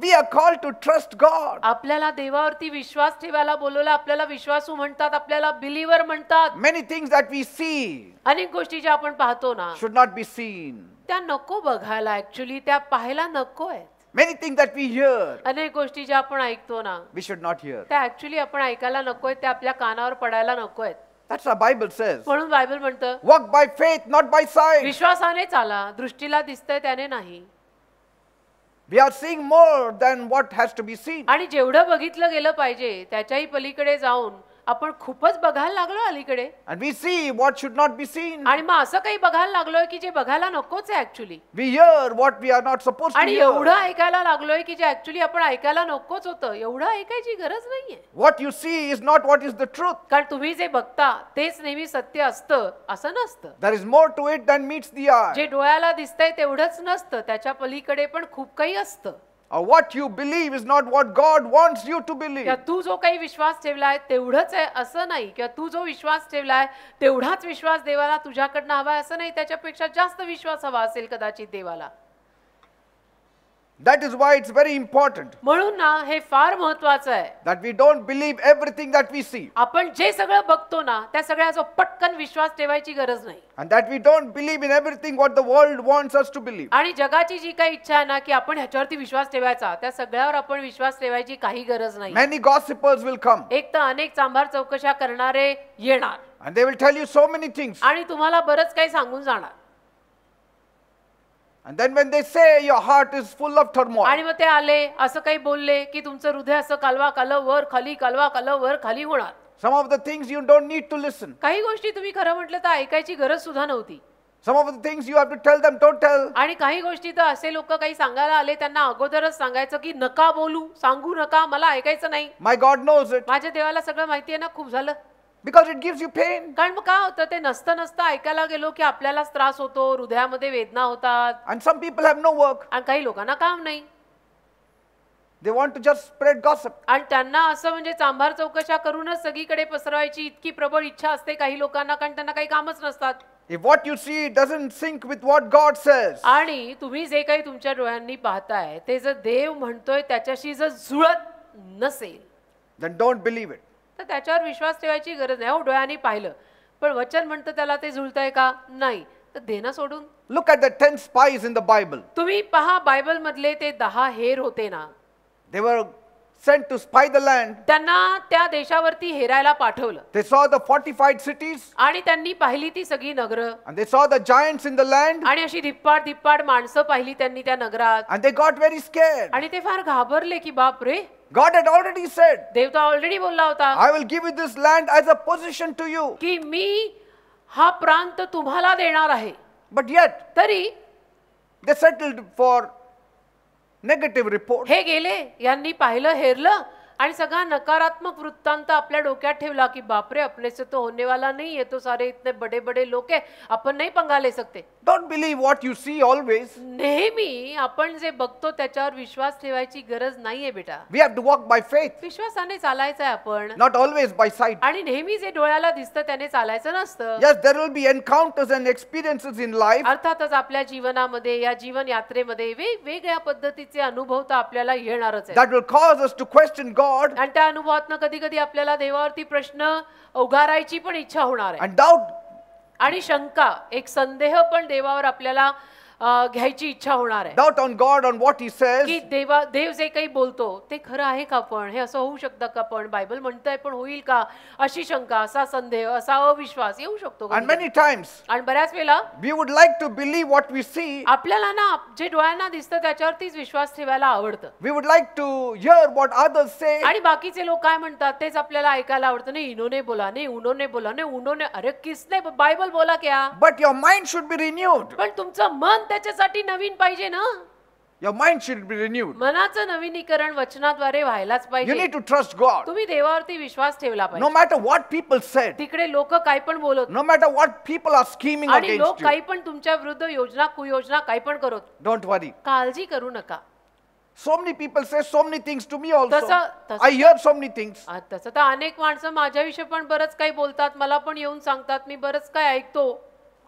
Speaker 1: We are
Speaker 2: call to trust God
Speaker 1: आपल्याला देवावरती विश्वास ठेवायला बोलवला आपल्याला विश्वासू म्हणतात आपल्याला बिलीवर म्हणतात many things that we see अनेक गोष्टी ज्या आपण पाहतो ना शुड
Speaker 2: नॉट बी सीन
Speaker 1: त्या नको बघायला ऍक्च्युली त्या पाहायला नको आहेत
Speaker 2: many thing that we hear
Speaker 1: अनेक गोष्टी ज्या आपण ऐकतो ना
Speaker 2: वी शुड नॉट हिअर
Speaker 1: त्या ऍक्च्युली आपण ऐकायला नकोय त्या आपल्या कानावर पडायला नकोय
Speaker 2: That's what Bible says.
Speaker 1: म्हणून बायबल म्हणतं
Speaker 2: Walk by faith not by sight. विश्वासाने
Speaker 1: चाला दृष्टीला दिसतंय त्याने नाही
Speaker 2: We are seeing more than what has to be seen.
Speaker 1: आणि जेवढं बघितलं गेलं पाहिजे त्याच्याही पलीकडे जाऊन आपण खूपच बघायला लागलो अलीकडे
Speaker 2: And we see what should not be seen आणि
Speaker 1: मग असं काही बघायला लागलोय की जे बघायला नकोच आहे actually
Speaker 2: we hear what we are not suppose आणि एवढं
Speaker 1: ऐकायला लागलोय की जे ऍक्च्युली आपण ऐकायला नकोच होतं एवढं ऐकायची गरज नाहीये what you see is not what is the truth कारण तुम्ही जे बघता तेच नेहमी सत्य असतं असं
Speaker 2: नसतं there is more to it than meets जे
Speaker 1: डोळ्याला दिसतंय तेवढंच नसतं त्याच्या पलीकडे पण खूप काही असतं
Speaker 2: Or what you believe is not what God wants you to believe. या
Speaker 1: तू जो काही विश्वास ठेवलाय तेवढंच आहे असं नाही किंवा तू जो विश्वास ठेवलाय तेवढाच विश्वास देवाला तुझ्याकडनं हवा असं नाही त्याच्यापेक्षा जास्त विश्वास हवा असेल कदाचित देवाला
Speaker 2: That is why it's very important. म्हणून ना
Speaker 1: हे फार महत्वाचं आहे. That we don't believe everything that we see. आपण जे सगळं बघतो ना त्या सगळ्याचा पटकन विश्वास ठेवायची गरज
Speaker 2: नाही. And that we don't believe in everything what the world wants us to believe.
Speaker 1: आणि जगाची जी काही इच्छा आहे ना की आपण ह्याच्यावरती विश्वास ठेवायचा त्या सगळ्यावर आपण विश्वास ठेवायची काही गरज नाही. Many
Speaker 2: gossipers will come.
Speaker 1: एक तर अनेक चांभार चौकशा करणारे येणार.
Speaker 2: And they will tell you so many things.
Speaker 1: आणि तुम्हाला बरंच काही सांगून जाणार.
Speaker 2: And then when they say your heart is full of turmoil. आणि मग
Speaker 1: ते आले असं काही बोलले की तुमचं हृदय असं कालवा कालव वर खाली कालवा कालव वर खाली होणार
Speaker 2: Some of the things you don't need to listen. काही
Speaker 1: गोष्टी तुम्ही खरं म्हटलं तर ऐकायची
Speaker 2: गरज सुद्धा नव्हती Some of the things you have to tell them don't tell.
Speaker 1: आणि काही गोष्टी तर असे लोक काही सांगायला आले त्यांना अगोदरच सांगायचं की नका बोलू सांगू नका मला ऐकायचं नाही
Speaker 2: My God knows it.
Speaker 1: माझ्या देवाला सगळं माहिती आहे ना खूप झालं because it give you pain कारण मग काय होतं ते नसता नसता ऐकायला गेलो की आपल्यालाच त्रास होतो हृदयामध्ये वेदना होतात and some
Speaker 2: people have no work आणि काही लोकांना काम नाही they want to just spread gossip
Speaker 1: आणि त्यांना असं म्हणजे चांभार चौकशा करूनच सगळीकडे पसरवायची इतकी प्रबळ इच्छा असते काही लोकांना कारण त्यांना काही कामच नसतात
Speaker 2: If what you see doesn't sync with what God says.
Speaker 1: आणि तुम्ही जे काही तुमच्या डोळ्यांनी पाहताय ते जर देव म्हणतोय त्याच्याशी जर जुळत नसेल
Speaker 2: then don't believe it.
Speaker 1: तर त्याच्यावर विश्वास ठेवायची गरज नाही हो डोळ्यांनी पाहिलं पण वचन म्हणतं त्याला ते झुळतंय का नाही तर देणं सोडून
Speaker 2: look at the ten spies in the Bible
Speaker 1: तुम्ही पहा बायबल मधले ते दहा हेर होते ना
Speaker 2: they were sent to spy the land त्यांना
Speaker 1: त्या देशावरती हेरायला पाठवलं
Speaker 2: they saw the fortified cities
Speaker 1: आणि त्यांनी पाहिली ती सगळी नगर
Speaker 2: and saw the the in the land
Speaker 1: आणि अशी धिप्पाड धिप्पाड माणसं पाहिली त्यांनी त्या नगरात and they got very scared आणि ते फार घाबरले की बाप रे God had already said, Devta already
Speaker 2: bolla hota. I will give you this land as a possession to you. Ki me ha prant tumhala देणार आहे But yet, तरी they settled for
Speaker 1: negative report. He gele यांनी pahila herla. आणि सगळा नकारात्मक वृत्तांत आपल्या डोक्यात ठेवला की बापरे अपने से तो होने वाला आहे तो सारे इतने बड़े बड़े लोक आहे आपण नाही पंगा ले सकते
Speaker 2: don't believe what you see always
Speaker 1: नेहमी आपण जे बघतो त्याच्यावर विश्वास ठेवायची गरज नाहीये बेटा
Speaker 2: we have to walk by faith
Speaker 1: विश्वासाने चालायचं आहे आपण
Speaker 2: नॉट ऑलवेज बाय साईट
Speaker 1: आणि नेहमी जे डोळ्याला दिसतं त्याने चालायचं नसतं yes there
Speaker 2: will be encounters and experiences in life
Speaker 1: अर्थातच आपल्या जीवनामध्ये या जीवन यात्रेमध्ये वेगवेगळ्या पद्धतीचे अनुभव तर आपल्याला येणारच आहे that will
Speaker 2: cause us to question God आणि त्या अनुभवातन कधी
Speaker 1: कधी आपल्याला देवावरती प्रश्न उघारायची पण इच्छा होणार आहे And आणि शंका एक संदेह पण देवावर आपल्याला घ्यायची इच्छा होणार आहे doubt
Speaker 2: on God on what he says की
Speaker 1: देवा देव जे काही बोलतो ते खरं आहे का पण हे असं होऊ शकतं का पण बायबल म्हणतंय पण होईल का अशी शंका असा संदेह असा अविश्वास येऊ शकतो and मेनी टाइम्स आणि बऱ्याच वेळा
Speaker 2: we would like to believe what we see
Speaker 1: आपल्याला ना जे डोळ्यांना दिसतं त्याच्यावरतीच विश्वास ठेवायला आवडतं we would like to hear what others say आणि बाकीचे लोक काय म्हणतात तेच आपल्याला ऐकायला आवडतं नाही इनोने बोला नाही उनोने बोला नाही उनोने अरे किसने बायबल बोला क्या but your mind should be renewed पण तुमचं मन त्याच्यासाठी नवीन पाहिजे ना
Speaker 2: Your mind should be renewed.
Speaker 1: मनाचं नवीनीकरण वचनाद्वारे व्हायलाच पाहिजे. You need to
Speaker 2: trust God. तुम्ही
Speaker 1: देवावरती विश्वास ठेवला
Speaker 2: पाहिजे. No matter what people said, तिकडे लोक काय पण बोलत no matter what people are scheming against you. आणि लोक काय
Speaker 1: पण तुमच्या विरुद्ध योजना कुयोजना काय पण करत don't worry. काळजी करू नका
Speaker 2: So many people say so many things to me also. तसं- तसं- I hear so many things. आ, तसं
Speaker 1: तर अनेक माणसं माझ्याविषयी पण बरंच काही बोलतात मला पण येऊन सांगतात मी बरंच काय ऐकतो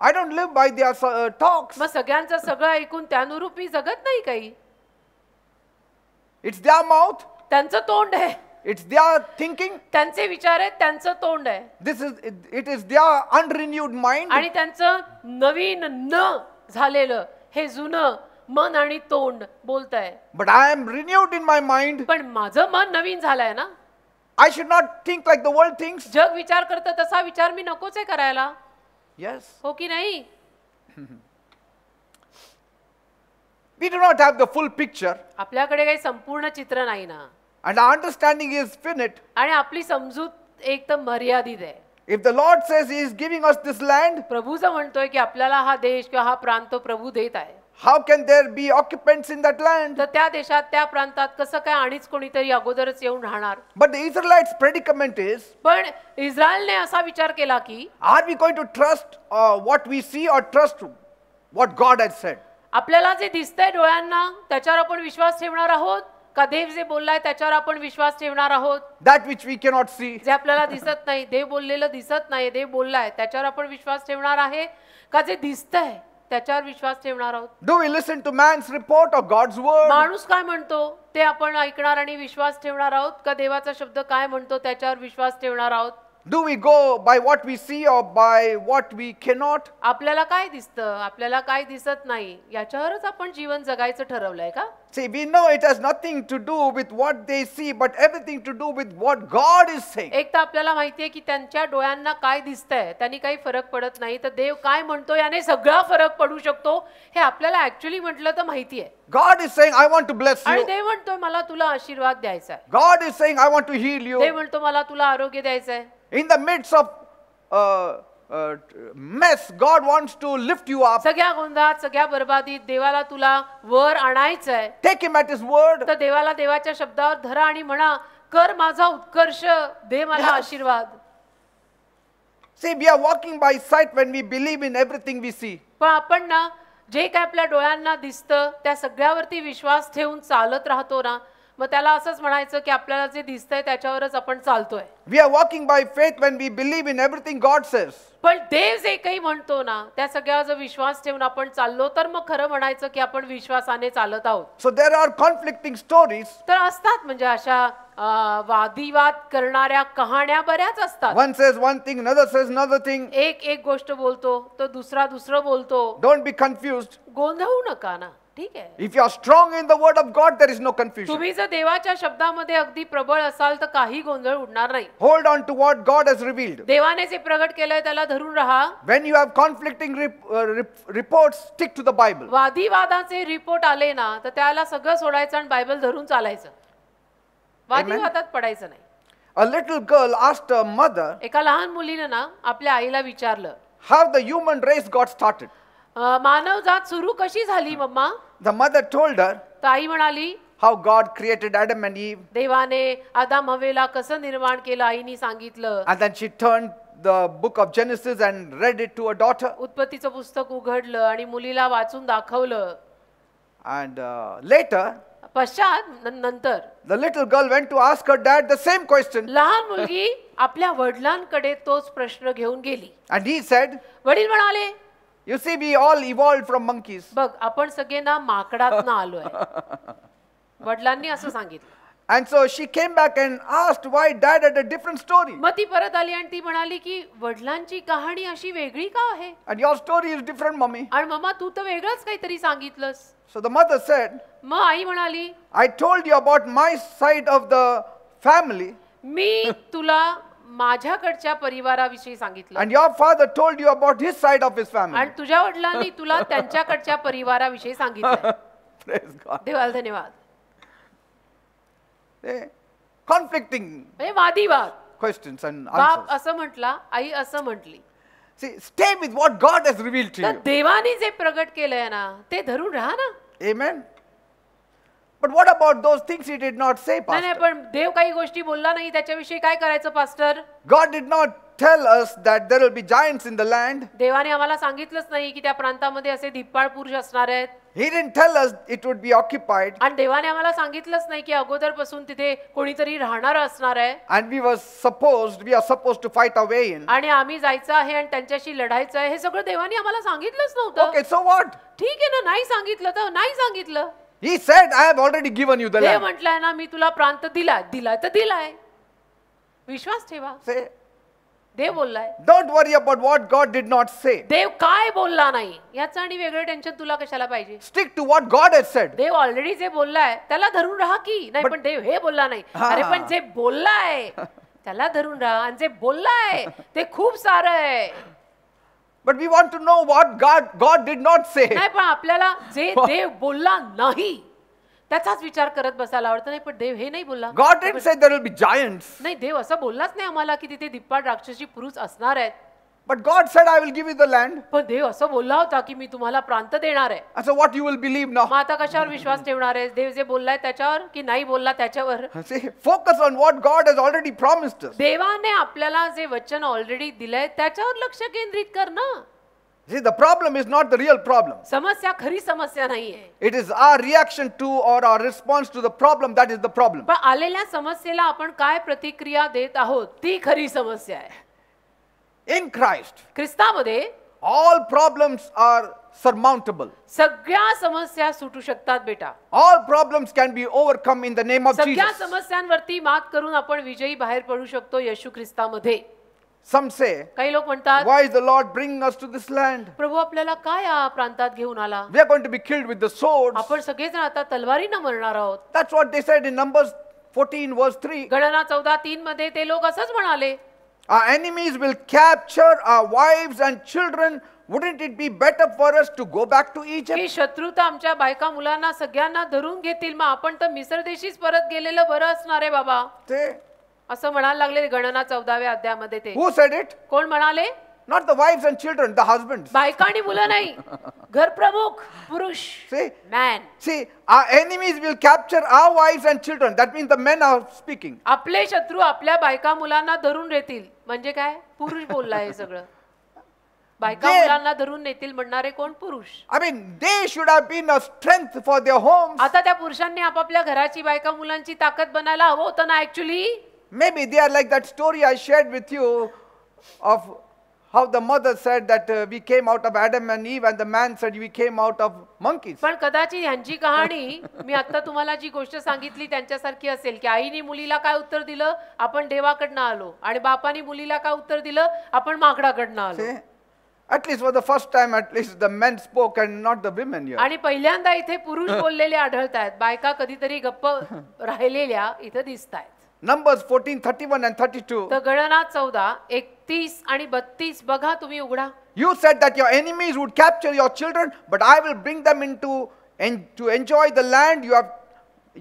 Speaker 2: I don't live by their talks मग
Speaker 1: सगळ्यांचं सगळं ऐकून त्यानुरूप मी जगत नाही काही
Speaker 2: इट्स द्या माउथ त्यांचं तोंड आहे इट्स द्या थिंकिंग त्यांचे विचार आहेत त्यांचं तोंड आहे दिस इज इट इज द्या अनरिन्यूड माइंड आणि
Speaker 1: त्यांचं नवीन न झालेलं हे जुनं मन आणि तोंड बोलत आहे but
Speaker 2: I am renewed in my mind पण
Speaker 1: माझं मन नवीन झालंय ना I should not think like the world things जग विचार करतं तसा विचार मी नकोच आहे करायला Yes. हो की नाही
Speaker 2: We do not have the full picture
Speaker 1: आपल्याकडे काही संपूर्ण चित्र नाही ना
Speaker 2: and our understanding is finite. आणि आपली समजूत एकदम मर्यादित आहे If the Lord says He is giving us this land, म्हणतोय
Speaker 1: की आपल्याला हा देश किंवा हा प्रांत प्रभू देत आहे
Speaker 2: How can there be occupants in that land? तर त्या देशात त्या
Speaker 1: प्रांतात कसं काय आणिच कोणीतरी अगोदरच येऊन राहणार
Speaker 2: but the Israelites predicament is
Speaker 1: पण इस्रायलने असा विचार केला की
Speaker 2: are we going to trust what we see or trust what God has said
Speaker 1: आपल्याला जे दिसतंय डोळ्यांना त्याच्यावर आपण विश्वास ठेवणार आहोत का देव जे बोललाय त्याच्यावर आपण विश्वास ठेवणार आहोत that which we cannot see जे आपल्याला दिसत नाही देव बोललेलं दिसत नाही देव बोललाय त्याच्यावर आपण विश्वास ठेवणार आहे का जे दिसतंय त्याच्यावर विश्वास ठेवणार आहोत
Speaker 2: do we listen to man's report of God's word माणूस
Speaker 1: काय म्हणतो ते आपण ऐकणार आणि विश्वास ठेवणार आहोत का देवाचा शब्द काय म्हणतो त्याच्यावर विश्वास ठेवणार आहोत
Speaker 2: Do we go by what we see or by what we cannot?
Speaker 1: आपल्याला काय दिसतं आपल्याला काय दिसत नाही याच्यावरच आपण जीवन जगायचं ठरवलंय का
Speaker 2: See, we know it has nothing to do with what they see, but everything to do with what God is saying.
Speaker 1: एक तर आपल्याला माहिती आहे की त्यांच्या डोळ्यांना काय दिसतंय त्यांनी काही फरक पडत नाही तर देव काय म्हणतो याने सगळा फरक पडू शकतो हे आपल्याला ऍक्च्युअली म्हटलं तर माहिती आहे
Speaker 2: God is saying, I want to bless आणि you.
Speaker 1: देव म्हणतोय मला तुला आशीर्वाद द्यायचा आहे.
Speaker 2: God is saying, I want to heal you. देव म्हणतो
Speaker 1: मला तुला आरोग्य द्यायचं आहे.
Speaker 2: In the midst of uh, uh, mess, God wants to lift you up.
Speaker 1: सगळ्या गोंधळात सगळ्या बरबादीत देवाला तुला वर आणायचं आहे Take him at his word. तर देवाला देवाच्या शब्दावर धरा आणि म्हणा कर माझा उत्कर्ष दे मला आशीर्वाद
Speaker 2: See, we are walking by sight when we believe in everything we see.
Speaker 1: पण आपण ना जे काय आपल्या डोळ्यांना दिसतं त्या सगळ्यावरती विश्वास ठेवून चालत राहतो ना मग त्याला असंच म्हणायचं की आपल्याला जे दिसतंय त्याच्यावरच आपण चालतोय
Speaker 2: we are walking by faith when we believe in everything God says
Speaker 1: पण देव जे काही म्हणतो ना त्या सगळ्यावर जर विश्वास ठेवून आपण चाललो तर मग खरं म्हणायचं की आपण विश्वासाने चालत आहोत
Speaker 2: so there are conflicting stories
Speaker 1: तर असतात म्हणजे अशा वादिवाद करणाऱ्या कहाण्या बऱ्याच असतात one
Speaker 2: says one thing another says another thing
Speaker 1: एक एक गोष्ट
Speaker 2: बोलतो तर दुसरा दुसरं बोलतो डोंट बी कन्फ्युज गोंधळू नका ना ठीक आहे if you are strong in the word of God there is no confusion
Speaker 1: तुम्ही जर देवाच्या शब्दामध्ये अगदी प्रबळ असाल तर काही गोंधळ उडणार नाही
Speaker 2: hold on to what God has revealed
Speaker 1: देवाने जे प्रगट केलंय त्याला धरून राहा
Speaker 2: when you have conflicting report stick to the Bible
Speaker 1: वादीवादाचे रिपोर्ट आले ना तर त्याला सगळं सोडायचं आणि बायबल धरून चालायचं वादीवादात पडायचं नाही
Speaker 2: a little girl asked a mother
Speaker 1: एका लहान मुलीने ना आपल्या आईला विचारलं
Speaker 2: how the human race got started
Speaker 1: मानवजात सुरू कशी झाली mamma
Speaker 2: the mother told her
Speaker 1: ताई म्हणाली
Speaker 2: how God created Adam and Eve
Speaker 1: देवाने आदाम हवेला कसं निर्माण केलं आईनी सांगितलं and
Speaker 2: then she turned the book of Genesis and read it to her
Speaker 1: उत्पत्तीचं पुस्तक उघडलं आणि मुलीला वाचून दाखवलं
Speaker 2: अँड लेटर uh,
Speaker 1: पश्चात नंतर
Speaker 2: the little girl went to ask her dad the same question लहान मुलगी
Speaker 1: आपल्या वडिलांकडे तोच प्रश्न घेऊन गेली
Speaker 2: अँड ही सेड
Speaker 1: वडील म्हणाले You see, we all evolved from monkeys. बघ आपण सगळे ना आलू है। वडिलांनी ऐसा सांगितलं
Speaker 2: And so she came back and asked why dad had a different story. मग
Speaker 1: ती परत आली आणि ती म्हणाली की वडिलांची कहाणी अशी वेगरी का है? And your story is different, mommy. और मम्मा तू तो वेगरस कहीं तेरी सांगितलंस So the mother said, माँ आई म्हणाली
Speaker 2: I told you about my side of the family, मी
Speaker 1: तुला माझ्याकडच्या परिवाराविषयी सांगितलं and your
Speaker 2: father told you about his side of his family and
Speaker 1: तुझ्या वडिलांनी तुला त्यांच्याकडच्या परिवाराविषयी
Speaker 2: सांगितलं गॉड धन्यवाद कॉन्फ्लिक्टिंग ए
Speaker 1: म्हणजे वादीवाद
Speaker 2: क्वेश्चन्स अँड बाप
Speaker 1: असं म्हटला आई असं म्हटली
Speaker 2: see stay with what God has revealed to you
Speaker 1: देवाने जे प्रकट केलंय ना ते धरून राहा ना
Speaker 2: आमेन पण what about those things he did not say नाही नाही
Speaker 1: पण देव काही गोष्टी बोलला नाही त्याच्याविषयी काय करायचं pastor
Speaker 2: God did not tell us that there will be giants in the land.
Speaker 1: देवाने आम्हाला सांगितलंच नाही की त्या प्रांतामध्ये असे धिप्पाळ पुरुष असणार आहेत.
Speaker 2: He didn't tell us it would be occupied.
Speaker 1: आणि देवाने आम्हाला सांगितलंच नाही की अगोदरपासून तिथे कोणीतरी राहणार असणार आहे.
Speaker 2: And we were supposed we are supposed to fight our way in.
Speaker 1: आणि आम्ही जायचं आहे आणि त्यांच्याशी लढायचं आहे हे सगळं देवाने आम्हाला सांगितलंच नव्हतं. Okay, so what? ठीक आहे ना नाही सांगितलं तर नाही सांगितलं.
Speaker 2: He said I have already given you the land
Speaker 1: म्हटलंय ना मी तुला प्रांत दिला दिला तर दिलाय विश्वास ठेवा देव बोललाय
Speaker 2: don't worry about what God did not say देव
Speaker 1: काय बोलला नाही याचं आणि वेगळं टेन्शन तुला कशाला पाहिजे stick
Speaker 2: to what God has said
Speaker 1: देव ऑलरेडी जे बोललाय त्याला धरून राहा की नाही पण देव हे बोलला नाही अरे पण जे बोललाय त्याला धरून राहा आणि जे बोललाय ते खूप सारं आहे
Speaker 2: but we want to know what God God did not say नाही
Speaker 1: पण आपल्याला जे देव बोलला नाही त्याचाच विचार करत बसायला आवडत नाही पण देव हे नाही बोलला God did
Speaker 2: say there will be giants
Speaker 1: नाही देव असं बोललाच नाही आम्हाला की तिथे दिप्पाड राक्षसी पुरुष असणार आहेत
Speaker 2: but god said i will give you the land पण
Speaker 1: देव असं बोलला होता की मी तुम्हाला प्रांत देणार आहे असं सो यू विल बिलीव ना माता कशावर विश्वास ठेवणार आहे देव जे बोललाय त्याच्यावर की नाही बोलला त्याच्यावर uh
Speaker 2: focus on what God has already promised us
Speaker 1: देवाने आपल्याला जे वचन ऑलरेडी दिलेय त्याच्यावर लक्ष केंद्रित कर ना
Speaker 2: see the problem is not the real problem
Speaker 1: समस्या खरी समस्या नाही आहे
Speaker 2: it is our reaction to or our response to the problem that is the problem
Speaker 1: पण आलेल्या समस्येला आपण काय प्रतिक्रिया देत आहोत ती खरी समस्या आहे
Speaker 2: in Christ.
Speaker 1: ख्रिस्तामध्ये all
Speaker 2: problems are surmountable.
Speaker 1: सगळ्या समस्या सुटू शकतात बेटा.
Speaker 2: All problems can be overcome in the name of Jesus. सगळ्या
Speaker 1: समस्यांवरती मात करून आपण विजयी बाहेर पडू शकतो येशू ख्रिस्तामध्ये. Some say, काही लोक म्हणतात why is
Speaker 2: the Lord bringing us to this land?
Speaker 1: प्रभू आपल्याला काय या प्रांतात घेऊन आला?
Speaker 2: We are going to be killed with the sword. आपण
Speaker 1: सगळेजण आता तलवारीनं मरणार आहोत. That's what they said in Numbers 14 verse 3. गणना 14 3 मध्ये ते लोक असंच म्हणाले.
Speaker 2: Our enemies will capture our wives and children. Wouldn't it be better for us to go back to Egypt? ही
Speaker 1: शत्रू तर आमच्या बायका मुलांना सगळ्यांना धरून घेतील मग आपण तर मिसर देशीच परत गेलेलं बरं असणार आहे बाबा ते असं म्हणायला लागले गणना चौदाव्या अध्यायामध्ये ते who said it? कोण म्हणाले
Speaker 2: not the wives and children, the husbands. बायका आणि मुलं नाही घर प्रमुख पुरुष See, man see, our enemies will capture our wives and children. That means the men are speaking.
Speaker 1: आपले शत्रू आपल्या बायका mulana dharun retil manje काय पुरुष bolla हे sagla बायका मुलांना धरून नेतील म्हणणारे कोण पुरुष
Speaker 2: I mean, they should have been a आता त्या
Speaker 1: पुरुषांनी आपापल्या घराची बायका मुलांची ताकद बनायला हवं होतं ना actually
Speaker 2: how the mother said that uh, we came out of Adam and Eve and the man said we came out of monkeys. पण
Speaker 1: कदाचित ह्यांची कहाणी मी आता तुम्हाला जी गोष्ट सांगितली त्यांच्यासारखी असेल की आईने मुलीला काय उत्तर दिलं आपण देवाकडनं आलो आणि बापाने मुलीला काय उत्तर दिलं आपण माकडाकडनं आलो
Speaker 2: At least for the first time, at least the men spoke and not the women here.
Speaker 1: आणि पहिल्यांदा इथे पुरुष बोललेले आढळतात बायका कधीतरी गप्प राहिलेल्या इथे दिसतात
Speaker 2: Numbers 14 31 and 32 तर
Speaker 1: गणना 14 31 आणि 32 बघा तुम्ही उघडा
Speaker 2: you said that your enemies would capture your children but i will bring them into and to enjoy the land you have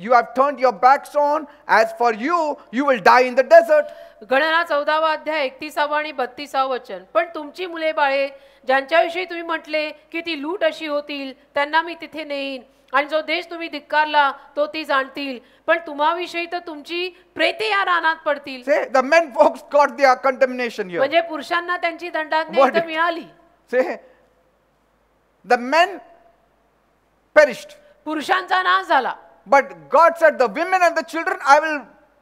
Speaker 2: you have turned your backs on as for you you will die in the desert
Speaker 1: गणना चौदावा अध्याय एकतीसावा आणि बत्तीसावं वचन पण तुमची मुले बाळे ज्यांच्याविषयी तुम्ही म्हटले की ती लूट अशी होतील त्यांना मी तिथे नेईन आणि जो देश तुम्ही धिक्कारला तो ती जाणतील पण तुम्हाविषयी तर तुमची प्रेते या रानात पडतील द
Speaker 2: मेन फोक्स गॉट म्हणजे
Speaker 1: पुरुषांना त्यांची दंडात मिळाली
Speaker 2: से द मेन पुरुषांचा नाश झाला but God said the women and the children I will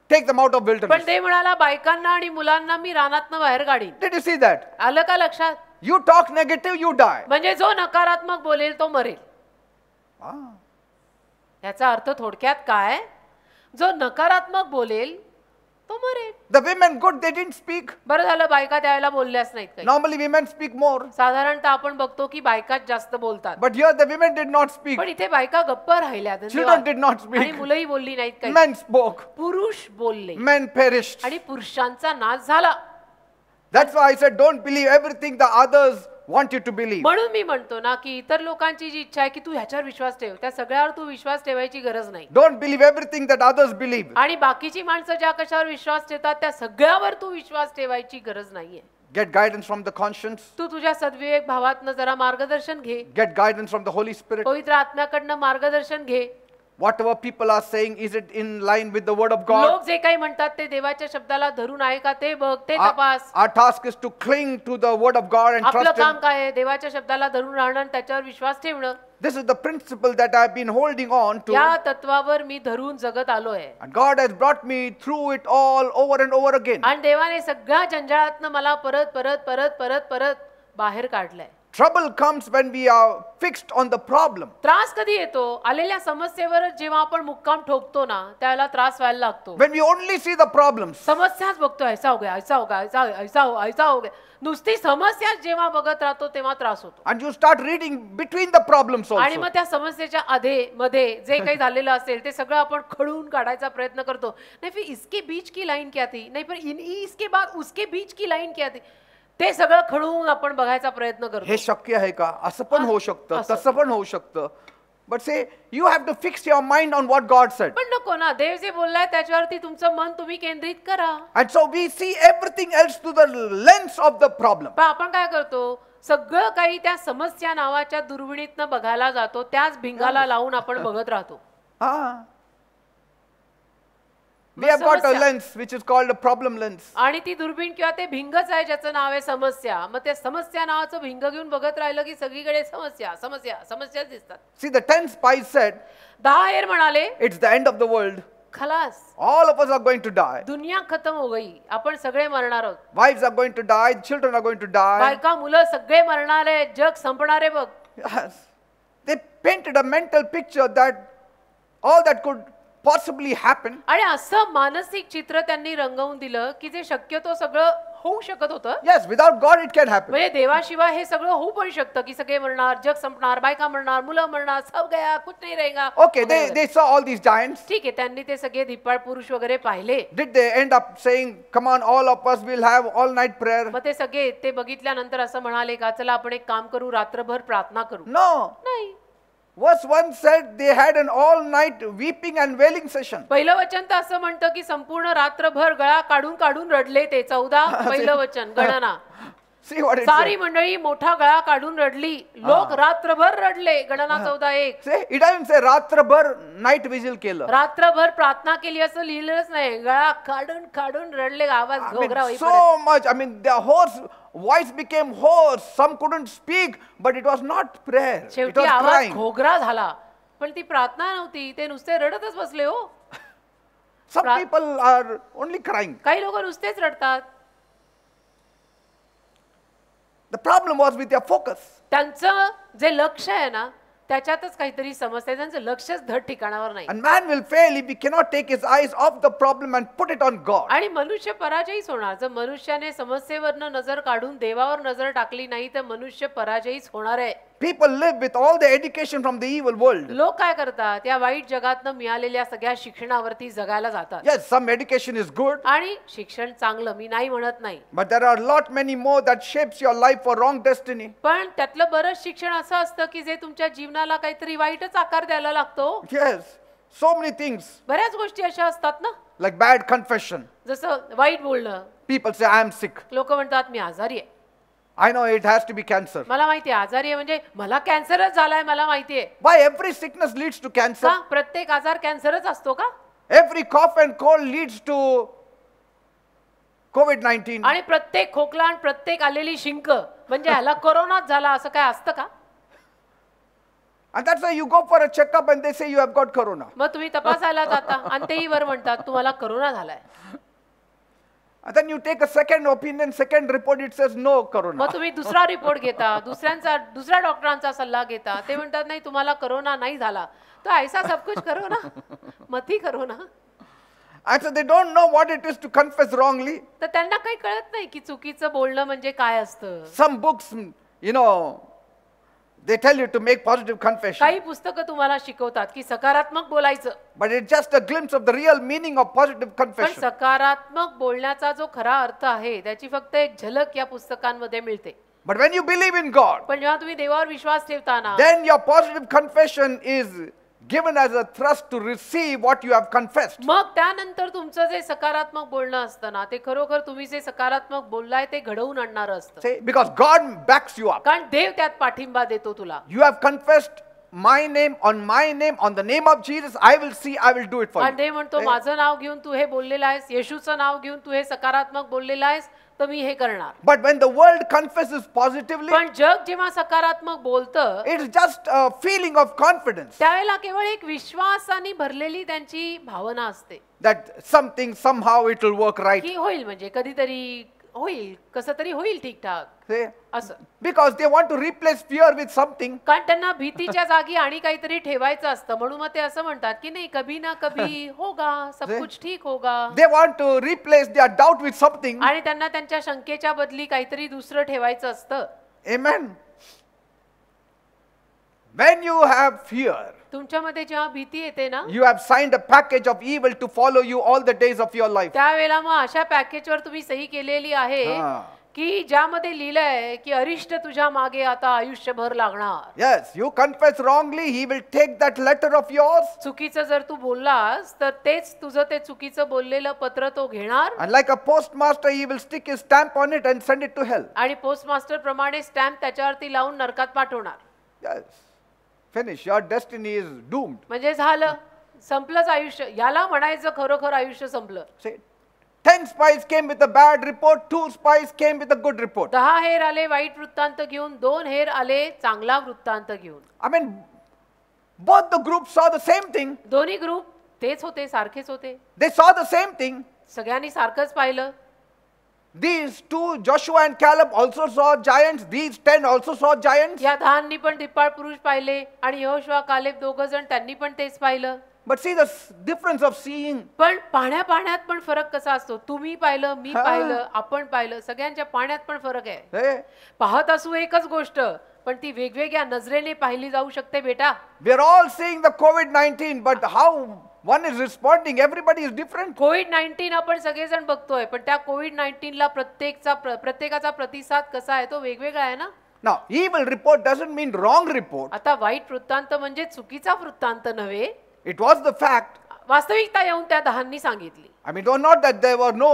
Speaker 2: take them out of wilderness पण ते
Speaker 1: म्हणाला बायकांना आणि मुलांना मी रानातनं बाहेर गाडी डिड यू सी दॅट आलं का लक्षात
Speaker 2: you talk negative you die
Speaker 1: म्हणजे जो नकारात्मक बोलेल तो मरेल याचा अर्थ थोडक्यात काय जो नकारात्मक बोलेल तो मरेल the women good they didn't speak बरं झालं बायका द्यायला बोलल्यास नाहीत काही नॉर्मली विमेन स्पीक मोर साधारणतः आपण बघतो की बायकाच जास्त बोलतात but
Speaker 2: here the women did not speak पण इथे
Speaker 1: बायका गप्प राहिल्या चिल्ड्रन डिड नॉट स्पीक आणि मुलंही बोलली नाहीत काही मेन
Speaker 2: स्पोक पुरुष बोलले मेन पेरिश आणि पुरुषांचा नाश झाला that's why I said don't believe everything the others want you to believe
Speaker 1: म्हणून मी म्हणतो ना की इतर लोकांची जी इच्छा आहे की तू ह्याच्यावर विश्वास ठेव त्या सगळ्यावर तू विश्वास ठेवायची गरज
Speaker 2: नाही don't believe everything that others believe
Speaker 1: आणि बाकीची माणसं ज्या कशावर विश्वास ठेवतात त्या सगळ्यावर तू विश्वास ठेवायची गरज नाहीये
Speaker 2: get guidance from the conscience
Speaker 1: तू तुझ्या सद्विवेक भावातून जरा मार्गदर्शन घे
Speaker 2: get guidance from the holy spirit पवित्र
Speaker 1: आत्म्याकडनं मार्गदर्शन घे
Speaker 2: whatever people are saying is it in line with the word of god लोक
Speaker 1: जे काही म्हणतात ते देवाच्या शब्दाला धरून आहे का ते बघ ते तपास
Speaker 2: our task is to cling to the word of god and trust आपलं काम
Speaker 1: काय आहे देवाच्या शब्दाला धरून राहणं आणि त्याच्यावर विश्वास ठेवणं
Speaker 2: This is the principle that I have been holding on to. या
Speaker 1: तत्वावर मी धरून जगत आलो आहे.
Speaker 2: And God has brought me through it all over and over again. आणि
Speaker 1: देवाने सगळ्या जंजाळातनं मला परत परत परत परत परत बाहेर काढलंय.
Speaker 2: Trouble comes when we are fixed on the problem.
Speaker 1: त्रास कधी येतो आलेल्या समस्येवर जेव्हा आपण मुक्काम ठोकतो ना त्याला त्रास व्हायला लागतो
Speaker 2: When we only see the problems.
Speaker 1: समस्याच बघतो ऐसा हो गया ऐसा हो गया ऐसा हो ऐसा हो ऐसा हो गया नुसती समस्या जेव्हा बघत राहतो तेव्हा त्रास
Speaker 2: होतो And you start reading between the problems आणि मग
Speaker 1: त्या समस्येच्या आधे मध्ये जे काही झालेलं असेल ते सगळं आपण खळून काढायचा प्रयत्न करतो नाही फिर इसके बीच की लाइन क्या थी नाही पण इन इसके बाद उसके बीच की लाइन क्या थी ते सगळं खळवून आपण बघायचा प्रयत्न करतो हे शक्य आहे
Speaker 2: का असं पण होऊ शकतं तसं पण होऊ शकतं but say you have to fix your mind on what God said पण
Speaker 1: नको ना देव जे बोललाय त्याच्यावरती तुमचं मन तुम्ही केंद्रित करा
Speaker 2: and so we see everything else to the lens of the problem
Speaker 1: आपण काय करतो सगळं काही त्या समस्या नावाच्या दुर्विणीतनं बघायला जातो त्याच भिंगाला लावून आपण बघत राहतो
Speaker 2: हा We have got a lens which is called a problem lens.
Speaker 1: आणि ती दुर्बीण किंवा ते भिंगच आहे ज्याचं नाव आहे समस्या मग त्या समस्या नावाचं भिंग घेऊन बघत राहिलं की सगळीकडे समस्या समस्या समस्या दिसतात
Speaker 2: See the ten spies said. दहा एर म्हणाले It's the end of the world. खलास All of us are going to die.
Speaker 1: दुनिया खतम हो गई आपण सगळे मरणार आहोत
Speaker 2: Wives are going to die. Children are going to die. बायका
Speaker 1: मुलं सगळे मरणार आहे जग संपणार आहे बघ
Speaker 2: Yes. They painted a mental picture that all that could possibly happen
Speaker 1: आणि असं मानसिक चित्र त्यांनी रंगवून दिलं की जे शक्यतो सगळं होऊ शकत होतं yes without God it can happen म्हणजे देवाशिवाय हे सगळं होऊ पण शकतं की सगळे मरणार जग संपणार बायका मरणार मुलं मरणार सब गया कुछ नाही रहेगा okay they they
Speaker 2: saw all these giants ठीक आहे त्यांनी ते सगळे दीपाळ पुरुष वगैरे पाहिले did they end up saying come on all of us will have all night prayer
Speaker 1: मग ते सगळे ते बघितल्यानंतर असं म्हणाले का चला आपण एक काम करू
Speaker 2: रात्रभर प्रार्थना करू नो नाही Verse one said they had an all night weeping and wailing session पहिलं
Speaker 1: वचन तर असं म्हणतं की संपूर्ण रात्रभर गळा काढून काढून रडले ते 14 पहिलं वचन गणना सारी मंडळी मोठा गळा काढून रडली लोक रात्रभर रडले गणना चौदा एक
Speaker 2: रात्रभर नाईट विजिल केलं
Speaker 1: रात्रभर प्रार्थना केली असं लिहिलंच नाही गळा काढून काढून रडले आवाज घोगरा so
Speaker 2: much I mean the hoarse voice became hoarse some couldn't speak but it was not prayer शेवटी आवाज घोगरा झाला
Speaker 1: पण ती प्रार्थना नव्हती ते नुसते रडतच बसले हो
Speaker 2: some people are only crying काही लोक नुसतेच रडतात The problem was with their focus.
Speaker 1: त्यांचं जे लक्ष आहे ना त्याच्यातच काहीतरी समस्या आहे त्यांचं लक्षच धड ठिकाणावर नाही And
Speaker 2: man will fail if he cannot take his eyes off the problem and put it on God.
Speaker 1: आणि मनुष्य पराजयीच होणार जर मनुष्याने समस्येवरनं नजर काढून देवावर नजर टाकली नाही तर मनुष्य पराजयच होणार आहे
Speaker 2: people live with all the education from the evil world
Speaker 1: लोक काय करतात या वाईट जगातनं मिळालेल्या सगळ्या शिक्षणावरती जगायला जातात yes
Speaker 2: some education is good
Speaker 1: आणि शिक्षण चांगलं मी नाही म्हणत नाही
Speaker 2: but there are lot many more that shapes your life for wrong destiny
Speaker 1: पण त्यातलं बरंच शिक्षण असं असतं की जे तुमच्या जीवनाला काहीतरी वाईटच आकार द्यायला लागतो
Speaker 2: yes so many things
Speaker 1: बऱ्याच गोष्टी अशा असतात ना
Speaker 2: like bad confession
Speaker 1: जसं वाईट बोलणं
Speaker 2: people say i am sick
Speaker 1: लोक म्हणतात मी आजारी आहे
Speaker 2: I know it has to be cancer
Speaker 1: मला माहिती आहे आजारी आहे म्हणजे मला कॅन्सरच झालाय मला माहिती आहे by every sickness leads to cancer प्रत्येक आजार कॅन्सरच असतो का
Speaker 2: every cough and cold leads to COVID
Speaker 1: nineteen आणि प्रत्येक खोकला आणि प्रत्येक आलेली शिंक म्हणजे ह्याला कोरोनाच झाला असं काय असतं का
Speaker 2: and that's why you go for a checkup and they say you have
Speaker 1: मग तुम्ही तपासायला जाता आणि तेही वर म्हणतात तुम्हाला कोरोना झालाय
Speaker 2: And then you take a second opinion, second report, it says no corona. मग तुम्ही dusra report geta
Speaker 1: dusryancha dusra doctorancha सल्ला geta te म्हणतात nahi tumhala corona, nahi jhala to aisa sab kuch karo na mathi karo na
Speaker 2: And so they don't know what it is to confess wrongly.
Speaker 1: तर त्यांना काही कळत नाही की चुकीचं bolna mhanje kay असतं
Speaker 2: Some books, you know, They tell you to make positive confession.
Speaker 1: काही पुस्तकं तुम्हाला शिकवतात की सकारात्मक बोलायचं
Speaker 2: But it's just a glimpse of the real meaning of positive पण confession.
Speaker 1: सकारात्मक बोलण्याचा जो खरा अर्थ आहे त्याची फक्त एक झलक या पुस्तकांमध्ये मिळते
Speaker 2: But when you believe in God,
Speaker 1: पण जेव्हा तुम्ही देवावर विश्वास ठेवताना then
Speaker 2: your positive confession is given as a thrust to receive what you have confessed
Speaker 1: मग त्यानंतर तुमचं जे सकारात्मक बोलणं असतं ना ते खरोखर तुम्ही जे सकारात्मक बोललाय ते घडवून आणणार असतं
Speaker 2: because God backs you up
Speaker 1: कारण देव त्यात पाठिंबा
Speaker 2: देतो तुला you have confessed my name on my name on the name of Jesus I will see I will do it for you देव म्हणतो माझं
Speaker 1: नाव घेऊन तू हे बोललेलं आहेस येशूचं नाव घेऊन तू हे सकारात्मक बोललेलं आहेस मी हे करणार
Speaker 2: but when the world confess is positively पण
Speaker 1: जग जेव्हा सकारात्मक बोलतं
Speaker 2: it just feeling of confidence
Speaker 1: त्यावेळेला केवळ एक विश्वासाने भरलेली त्यांची भावना असते
Speaker 2: that something somehow it will work right
Speaker 1: होईल म्हणजे कधीतरी होईल कस तरी होईल ठीकठाक ठाक असं
Speaker 2: because they want to replace fear with
Speaker 1: something कारण त्यांना भीतीच्या जागी आणि काहीतरी ठेवायचं असतं म्हणून मग ते असं म्हणतात की नाही कभी ना कभी होगा सब कुछ ठीक होगा they
Speaker 2: want to replace our doubt with something
Speaker 1: आणि त्यांना त्यांच्या शंकेच्या बदली काहीतरी दुसरं ठेवायचं असतं
Speaker 2: When you have fear,
Speaker 1: तुमच्यामध्ये जेव्हा भीती येते ना you
Speaker 2: have signed a package of evil to follow you all the days of your life
Speaker 1: त्यावेळेला मग अशा पॅकेजवर तुम्ही सही केलेली आहे की ज्यामध्ये लिहिलंय की अरिष्ट तुझ्या मागे आता आयुष्यभर लागणार
Speaker 2: Yes, you confess wrongly he will take that letter of yours. चुकीचं जर तू
Speaker 1: बोललास तर तेच तुझं ते चुकीचं बोललेलं पत्र तो घेणार
Speaker 2: like a post master he will stick is stamp on it and send it to hell.
Speaker 1: आणि पोस्ट मास्टर प्रमाणे स्टॅम्प त्याच्यावरती लावून नरकात पाठवणार
Speaker 2: yes finish your destiny is doomed
Speaker 1: म्हणजे झालं संपलंच आयुष्य याला म्हणायचं खरोखर आयुष्य संपलं
Speaker 2: ten spies came with a bad report two spies came with a good report दहा
Speaker 1: हेर आले वाईट वृत्तांत घेऊन दोन हेर आले चांगला वृत्तांत घेऊन I mean both the group saw the same thing दोन्ही ग्रुप तेच होते सारखेच होते they saw the same thing सगळ्यांनी सारखंच पाहिलं
Speaker 2: These two, Joshua and Caleb, also saw giants. These ten also saw giants. या दहांनी
Speaker 1: पण धिप्पाड पुरुष पाहिले आणि यहोशुआ कालेब दोघं जण त्यांनी पण तेच पाहिलं
Speaker 2: but see the s- of of
Speaker 1: पण पाहण्या पाहण्यात पण फरक कसा असतो तुम्ही पाहिलं मी पाहिलं आपण पाहिलं सगळ्यांच्या पाहण्यात पण फरक आहे Hey, पाहत असू एकच गोष्ट पण ती वेगवेगळ्या नजरेने पाहिली जाऊ शकते बेटा
Speaker 2: we are all seeing the COVID 19, but how one is responding everybody is different COVID
Speaker 1: nineteen आपण सगळेजण बघतोय पण त्या कोविड नाईन्टीनला प्रत्येकचा प्रत्येकाचा प्रतिसाद कसा आहे तो वेगवेगळा आहे ना
Speaker 2: he will report doesn't mean wrong report
Speaker 1: आता वाईट वृत्तांत म्हणजे चुकीचा वृत्तांत नव्हे
Speaker 2: इट वॉज द फॅक्ट
Speaker 1: वास्तविकता येऊन त्या दहांनी सांगितली
Speaker 2: I mean though not that there were no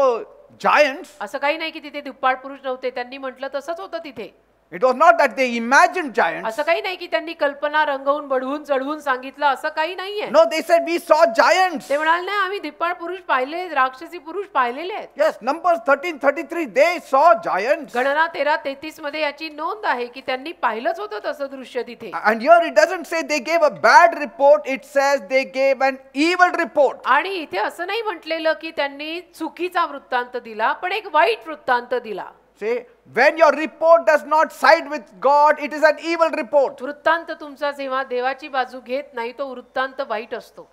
Speaker 2: असं
Speaker 1: काही नाही की तिथे दुप्पाड पुरुष नव्हते त्यांनी म्हटलं तसंच होतं तिथे
Speaker 2: it was not that they imagine giant
Speaker 1: असं काही नाही की त्यांनी कल्पना रंगवून बढवून चढवून सांगितलं असं काही नाहीये no
Speaker 2: they said we saw
Speaker 1: giant ते म्हणाले नाही आम्ही धिप्पाड पुरुष पाहिले राक्षसी पुरुष पाहिलेले आहेत yes number thirteen thirty three they
Speaker 2: saw giant
Speaker 1: गणना तेरा तेहतीस मध्ये याची नोंद आहे की त्यांनी पाहिलंच होतं तसं दृश्य
Speaker 2: तिथे and your it doesn't say they gave a bad report it says they gave an
Speaker 1: evil report आणि इथे असं नाही म्हटलेलं की त्यांनी चुकीचा वृत्तांत दिला पण एक वाईट वृत्तांत दिला
Speaker 2: See, when your report does not side with God, it is an evil
Speaker 1: report. वृत्तांत तुमचा जेव्हा देवाची बाजू घेत नाही तो वृत्तांत वाईट असतो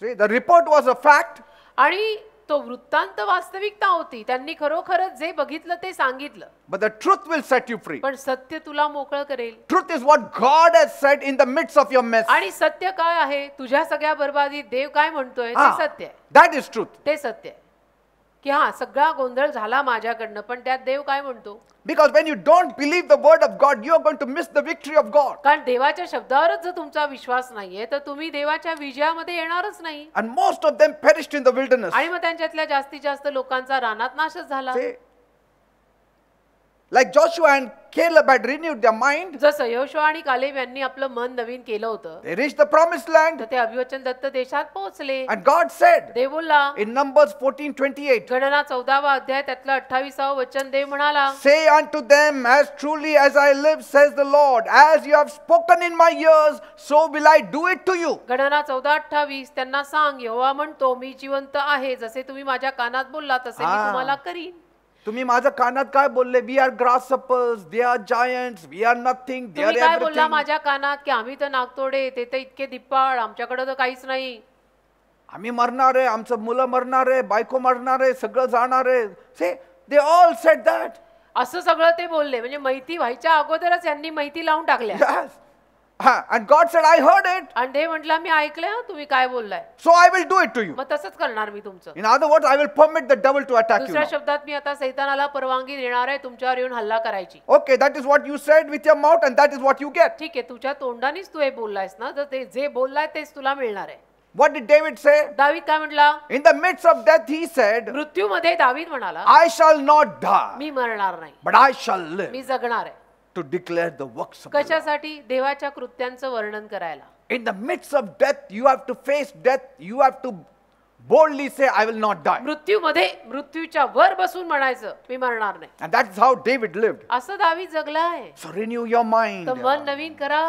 Speaker 2: See, the report was a fact.
Speaker 1: आणि तो वृत्तांत वास्तविकता होती त्यांनी खरोखरच जे बघितलं ते सांगितलं
Speaker 2: But the truth will set you free. पण
Speaker 1: सत्य तुला मोकळं करेल
Speaker 2: Truth is what God has said in the midst of your mess. आणि सत्य काय आहे तुझ्या सगळ्या बर्बादीत देव
Speaker 1: काय म्हणतोय ते सत्य
Speaker 2: आहे that is truth.
Speaker 1: ते सत्य आहे की हा सगळा गोंधळ झाला माझ्याकडनं पण त्यात देव काय म्हणतो
Speaker 2: because when you don't believe the word of God you are going to miss the victory of God
Speaker 1: कारण देवाच्या शब्दावरच जर तुमचा विश्वास नाहीये तर तुम्ही देवाच्या विजयामध्ये येणारच नाही
Speaker 2: and most of them perished in the wilderness आणि
Speaker 1: मग त्यांच्यातल्या जास्तीत जास्त लोकांचा रानात नाशच झाला
Speaker 2: like Joshua and Caleb had renew the mind जसं योशु
Speaker 1: आणि कालेब यांनी आपलं मन नवीन
Speaker 2: केलं होतं रिच द प्रॉमिस लँड ते अभिवचन दत्त देशात पोहोचले अँड गॉड सेड दे बोलला इन नंबर्स 1428 गणना 14 वा अध्याय त्यातला
Speaker 1: 28 वा वचन देव म्हणाला say
Speaker 2: unto them as truly as I live says the Lord as you have spoken in my ears so will I do it to you
Speaker 1: गणना 14 28 त्यांना सांग यहोवा म्हणतो मी जिवंत आहे जसे तुम्ही माझ्या कानात बोलला तसे मी तुम्हाला करीन
Speaker 2: तुम्ही माझ्या कानात काय बोलले we are grasshoppers they are giants we are nothing they तुम्ही काय बोलला माझ्या
Speaker 1: कानात की आम्ही तर नागतोडे ते तर इतके दिप्पाळ आमच्याकडे तर काहीच नाही
Speaker 2: आम्ही मरणार आहे आमचं मुलं मरणार आहे बायको मरणार आहे सगळं जाणार आहे say they all set that
Speaker 1: असं सगळं ते बोलले म्हणजे माहिती व्हायच्या अगोदरच यांनी माहिती लावून टाकल्या
Speaker 2: हा and God said I heard
Speaker 1: it आणि देव म्हटला मी ऐकलं तुम्ही काय बोललाय so
Speaker 2: I will do it to you
Speaker 1: मग तसंच करणार मी तुमचं in
Speaker 2: other word I will permit the devil to attack you दुसऱ्या
Speaker 1: शब्दात मी आता सैतानाला परवानगी देणार आहे तुमच्यावर येऊन हल्ला करायची
Speaker 2: okay that is what you said with a mouth and that is what you
Speaker 1: get ठीक आहे तुझ्या तोंडानेच तू हे बोललायस ना तर ते जे बोललाय तेच तुला मिळणार आहे
Speaker 2: What did David say? दावीद काय म्हटला? In the midst of death he said, मृत्यूमध्ये दावीद म्हणाला, आय शाल नॉट die.
Speaker 1: मी मरणार नाही.
Speaker 2: But I shall live. मी जगणार आहे. to declare the works of
Speaker 1: कशासाठी देवाच्या कृत्यांचं वर्णन करायला
Speaker 2: In the midst of death, you have to face death. You have to boldly say, I will not die.
Speaker 1: मृत्यूमध्ये मृत्यूच्या वर बसून म्हणायचं मी मरणार नाही
Speaker 2: And that's how David lived.
Speaker 1: असं दावी जगला आहे
Speaker 2: So renew your mind. मन नवीन करा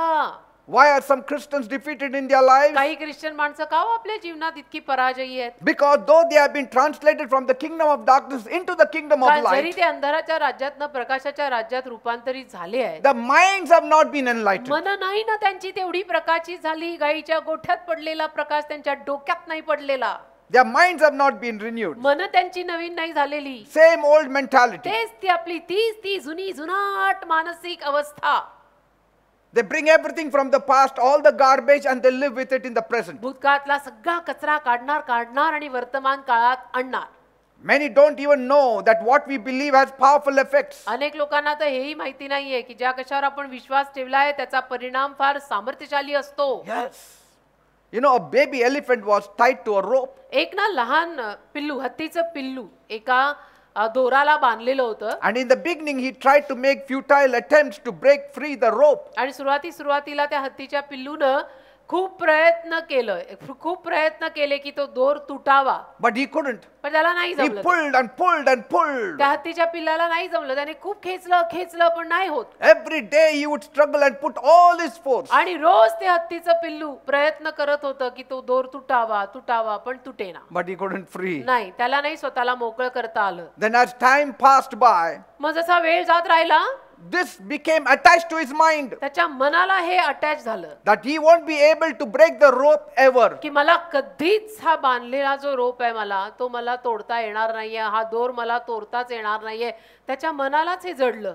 Speaker 2: Why are some Christians defeated in their lives? काही
Speaker 1: ख्रिश्चन माणसं का आपल्या जीवनात इतकी पराजयी आहेत
Speaker 2: Because though they have been translated from the kingdom of darkness into the kingdom of का जरी light, ते
Speaker 1: अंधाराच्या राज्यातून प्रकाशाच्या राज्यात रूपांतरित झाले आहेत
Speaker 2: the minds have not been enlightened.
Speaker 1: मन नाही ना त्यांची तेवढी प्रकाशित झाली गाईच्या गोठ्यात पडलेला प्रकाश त्यांच्या डोक्यात नाही पडलेला
Speaker 2: Their minds have not been renewed.
Speaker 1: मन त्यांची नवीन नाही झालेली Same old mentality. तेच ती आपली तीच ती जुनी जुनाट मानसिक अवस्था
Speaker 2: They bring everything from the past, all the garbage, and they live with it in the present. भूतकाळातला सगळा कचरा
Speaker 1: काढणार काढणार आणि वर्तमान काळात आणणार
Speaker 2: Many don't even know that what we believe has powerful effects.
Speaker 1: अनेक लोकांना तर हेही माहिती नाहीये की ज्या कशावर आपण विश्वास ठेवला आहे त्याचा परिणाम फार सामर्थ्यशाली असतो Yes.
Speaker 2: You know, a baby elephant was tied to a rope.
Speaker 1: एक ना लहान पिल्लू हत्तीचं पिल्लू एका दोराला बांधलेलं होतं
Speaker 2: आणि in the beginning he try to make futile attempt to break free the rope
Speaker 1: आणि सुरुवाती सुरुवातीला त्या हत्तीच्या पिल्लूनं खूप प्रयत्न केलं खूप प्रयत्न केले की तो दोर तुटावा बट ही कुडंट पण त्याला नाही जमलं
Speaker 2: पुल्ड अँड पुल्ड अँड त्या
Speaker 1: हत्तीच्या पिल्लाला नाही जमलं त्याने खूप खेचलं खेचलं पण नाही होत
Speaker 2: every day he would struggle and put all his force आणि
Speaker 1: रोज ते हत्तीचं पिल्लू प्रयत्न करत होतं की तो दोर तुटावा तुटावा पण तुटेना
Speaker 2: बट ही कुडंट फ्री नाही
Speaker 1: त्याला नाही स्वतःला मोकळं करता आलं
Speaker 2: देन टाइम फास्ट बाय
Speaker 1: मग जसा वेळ जात राहिला this became attached to his mind त्याच्या मनाला हे अटॅच झालं
Speaker 2: that he won't be able to break the rope ever
Speaker 1: की मला कधीच हा बांधलेला जो रोप आहे मला तो मला तोडता येणार नाहीये हा दोर मला तोडताच येणार
Speaker 2: नाहीये त्याच्या मनालाच हे जडलं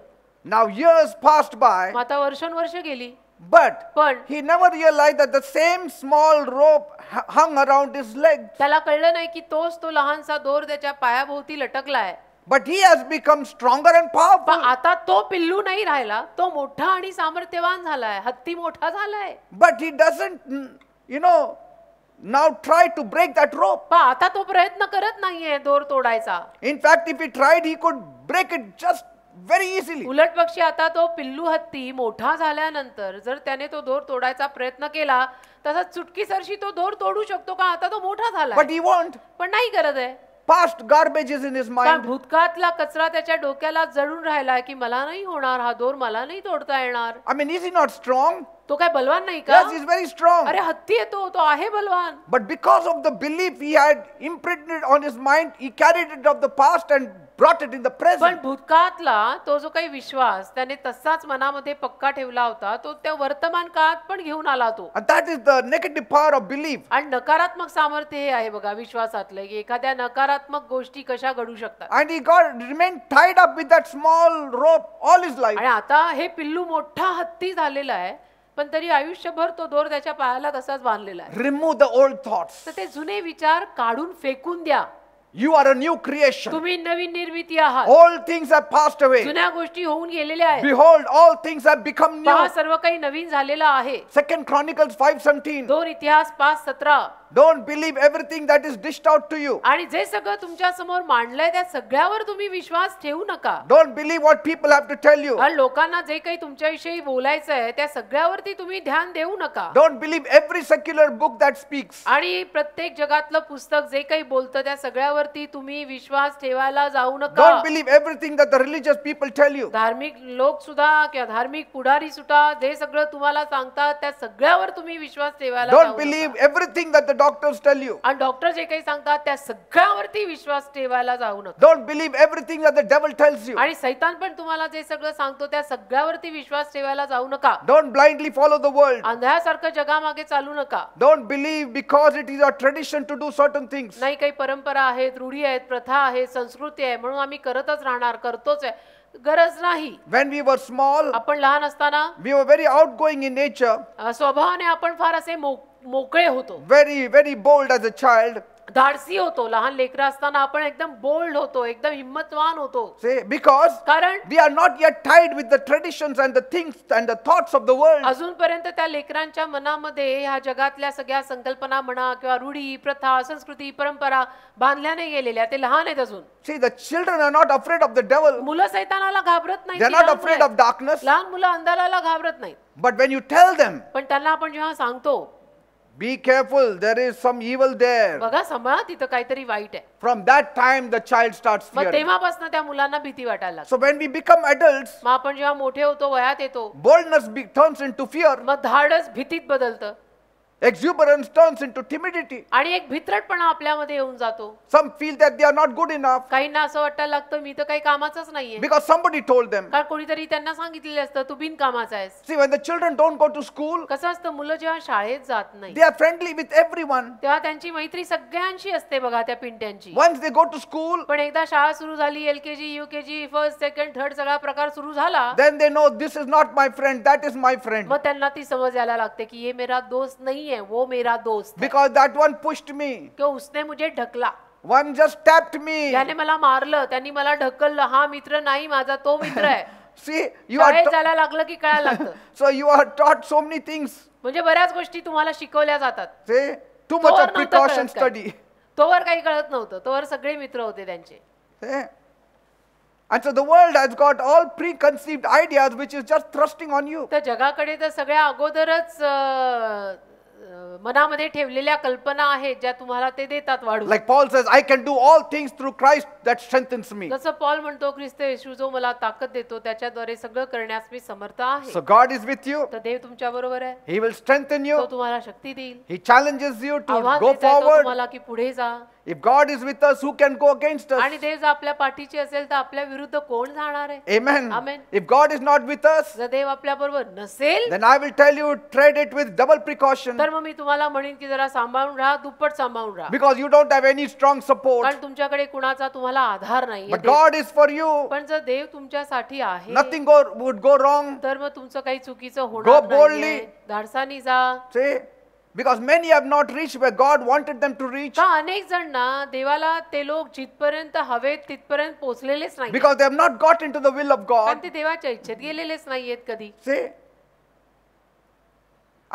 Speaker 2: now years passed by आता वर्षानुवर्ष गेली but पण he never realized that the same small rope hung around his
Speaker 1: legs त्याला कळलं नाही की तोच तो लहानसा दोर त्याच्या पायाभोवती लटकलाय but he has become stronger and पण पॉवरफुल आता तो पिल्लू नाही राहिला तो मोठा आणि सामर्थ्यवान झालाय
Speaker 2: हत्ती मोठा झालाय but he doesn't you know now try to break that rope पण आता तो प्रयत्न करत नाहीये दोर तोडायचा in fact if he tried he could
Speaker 1: break it just very easily उलट पक्षी आता तो पिल्लू हत्ती मोठा झाल्यानंतर जर त्याने तो दोर तोडायचा प्रयत्न केला तसा चुटकीसरशी तो दोर तोडू शकतो का आता तो मोठा झाला बट ही वॉन्ट पण नाही करत आहे past garbage is in his mind. mind भूतकाळातला कचरा त्याच्या डोक्याला जळून राहिला की मला नाही होणार हा दोर मला नाही तोडता येणार i mean is he not strong तो काय बलवान नाही का yes is very strong अरे हत्ती आहे तो तो आहे बलवान
Speaker 2: but because of the belief he had imprinted on his mind he carried it of the past and brought it in the present पण
Speaker 1: भूतकाळातला तो जो काही विश्वास त्याने तसाच मनामध्ये पक्का ठेवला होता तो त्या वर्तमान काळात पण घेऊन आला तो
Speaker 2: and that is the negative power of belief
Speaker 1: आणि नकारात्मक सामर्थ्य हे आहे बघा विश्वासातले की एखाद्या नकारात्मक गोष्टी कशा घडू शकतात
Speaker 2: and he got remained tied up with that small rope all his life आणि आता हे पिल्लू मोठा हत्ती झालेला आहे
Speaker 1: पण तरी आयुष्यभर तो दोर त्याच्या पायाला तसाच बांधलेला आहे
Speaker 2: रिमूव्ह द ओल्ड थॉट्स तर
Speaker 1: ते जुने विचार काढून फेकून द्या
Speaker 2: you are a new creation तुम्ही
Speaker 1: नवीन निर्मिती आहात all
Speaker 2: things are passed away जुन्या
Speaker 1: गोष्टी होऊन गेलेल्या आहेत behold
Speaker 2: all things are become new सर्व
Speaker 1: काही नवीन झालेलं आहे
Speaker 2: सेकंड क्रॉनिकल्स 5:17 दोन इतिहास 5:17 don't believe
Speaker 1: everything that is dished out to you आणि जे सगळं तुमच्या समोर मांडलंय त्या सगळ्यावर तुम्ही विश्वास ठेवू नका
Speaker 2: don't believe what people have to tell you
Speaker 1: लोकांना जे काही तुमच्याविषयी बोलायचं आहे त्या सगळ्यावरती तुम्ही ध्यान देऊ नका
Speaker 2: don't believe every secular book that speaks
Speaker 1: आणि प्रत्येक जगातलं पुस्तक जे काही बोलतं त्या सगळ्यावरती तुम्ही विश्वास ठेवायला जाऊ नका don't believe everything that the religious people tell you धार्मिक लोक सुद्धा किंवा धार्मिक पुढारी सुद्धा जे सगळं तुम्हाला सांगतात त्या सगळ्यावर तुम्ही विश्वास ठेवायला don't believe
Speaker 2: everything that the doctors tell you आणि डॉक्टर जे
Speaker 1: काही सांगतात त्या सगळ्यावरती विश्वास ठेवायला जाऊ नका
Speaker 2: don't believe everything that the devil tells you आणि
Speaker 1: सैतान पण तुम्हाला जे सगळं सांगतो त्या सगळ्यावरती विश्वास ठेवायला जाऊ नका
Speaker 2: don't blindly follow the world
Speaker 1: जगा मागे चालू नका
Speaker 2: don't believe because it is a tradition to do certain things
Speaker 1: नाही काही परंपरा आहेत रूढी आहेत प्रथा आहे संस्कृती आहे म्हणून आम्ही करतच राहणार करतोच आहे गरज नाही वेन वी वर स्मॉल आपण लहान असताना
Speaker 2: we were very out
Speaker 1: in nature स्वभावाने आपण फार असे मोक मोकळे होतो very very bold as a child धाडसी होतो लहान लेकरं असताना आपण एकदम बोल्ड होतो एकदम हिम्मतवान होतो
Speaker 2: बिकॉज कारण we are not yet tied with the traditions and the things and the thoughts of the world
Speaker 1: अजूनपर्यंत त्या लेकरांच्या मनामध्ये ह्या जगातल्या सगळ्या संकल्पना म्हणा किंवा रूढी प्रथा संस्कृती परंपरा बांधल्याने नाही गेलेल्या ते लहान आहेत अजून
Speaker 2: See, the children are not afraid of the devil. मुलं सैतानाला घाबरत नाही They are not afraid of darkness. लहान
Speaker 1: मुलं अंधाराला घाबरत नाहीत
Speaker 2: But when you tell them,
Speaker 1: पण त्यांना आपण जेव्हा सांगतो
Speaker 2: Be careful, there is some evil there. बघा
Speaker 1: काहीतरी वाईट आहे
Speaker 2: From that time, the child starts मग
Speaker 1: fearing. So
Speaker 2: when we become adults,
Speaker 1: आपण जेव्हा मोठे होतो वयात येतो
Speaker 2: boldness turns into
Speaker 1: fear. भीतीत Exuberance turns into timidity. आणि एक भित्रटपणा आपल्यामध्ये येऊन जातो Some feel that they are
Speaker 2: not good enough
Speaker 1: काहींना असं वाटायला लागतं मी तर काही कामाचाच नाहीये because somebody told them. का कोणीतरी त्यांना सांगितलेले असतं तू बिनकामाचा आहेस
Speaker 2: See, when the children
Speaker 1: don't go to school, कसं असतं मुलं जेव्हा शाळेत जात नाही they friendly with with one तेव्हा त्यांची मैत्री सगळ्यांशी असते बघा त्या पिंट्यांची Once they go to school, पण एकदा शाळा सुरू झाली LKG UKG first second third सगळा प्रकार सुरू झाला
Speaker 2: then they know this is not my friend, that is my friend. मग त्यांना ती समज यायला लागते की हे मेरा दोस्त नाहीये है वो मेरा दोस्त because that one pushed me
Speaker 1: तो उसने मुझे ढकला वन जस्ट टैप्ड मी त्याने मला मारलं त्यांनी मला ढकललं हा मित्र नाही माझा तो मित्र आहे सी यू आर जायला लागलं की कळायला लागतं
Speaker 2: so you are taught so many things
Speaker 1: म्हणजे बऱ्याच गोष्टी तुम्हाला शिकवल्या जातात
Speaker 2: ते too much of precaution study
Speaker 1: तोवर काही कळत नव्हतं तोवर सगळे मित्र होते त्यांचे
Speaker 2: And so the world has got all preconceived ideas which is just thrusting on you त्या
Speaker 1: जगाकडे तर सगळ्या अगोदरच मनामध्ये ठेवलेल्या कल्पना आहेत ज्या तुम्हाला ते देतात वाढू like Paul says I can
Speaker 2: do all things through Christ that strengthens me जसं
Speaker 1: पॉल म्हणतो ख्रिस्त येशू जो मला ताकद देतो त्याच्याद्वारे सगळं करण्यास मी समर्थ आहे so God
Speaker 2: is with you तर देव
Speaker 1: तुमच्या बरोबर आहे
Speaker 2: ही विल स्ट्रेंथन यू तो
Speaker 1: तुम्हाला शक्ती देईल
Speaker 2: he challenges you to go forward तुम्हाला
Speaker 1: की पुढे जा
Speaker 2: If God is with us, who can go against us? आणि
Speaker 1: देव आपल्या पाठीशी असेल तर आपल्या विरुद्ध कोण जाणार आहे? Amen. Amen.
Speaker 2: If God is not with us,
Speaker 1: then I
Speaker 2: will tell you tread it with double precaution. तर मग
Speaker 1: मी तुम्हाला म्हणेन की जरा सांभाळून राहा, दुप्पट Because
Speaker 2: you don't have any strong support. कारण
Speaker 1: तुमच्याकडे कुणाचा तुम्हाला आधार But God is for you. पण जर देव तुमच्यासाठी आहे, nothing go
Speaker 2: would go wrong.
Speaker 1: तर मग तुमचं काही चुकीचं होणार नाही. Go boldly. धाडसाने
Speaker 2: Say because many have not reached where God wanted them to reach. अनेक देवाला Because they have not got into the will of God. See?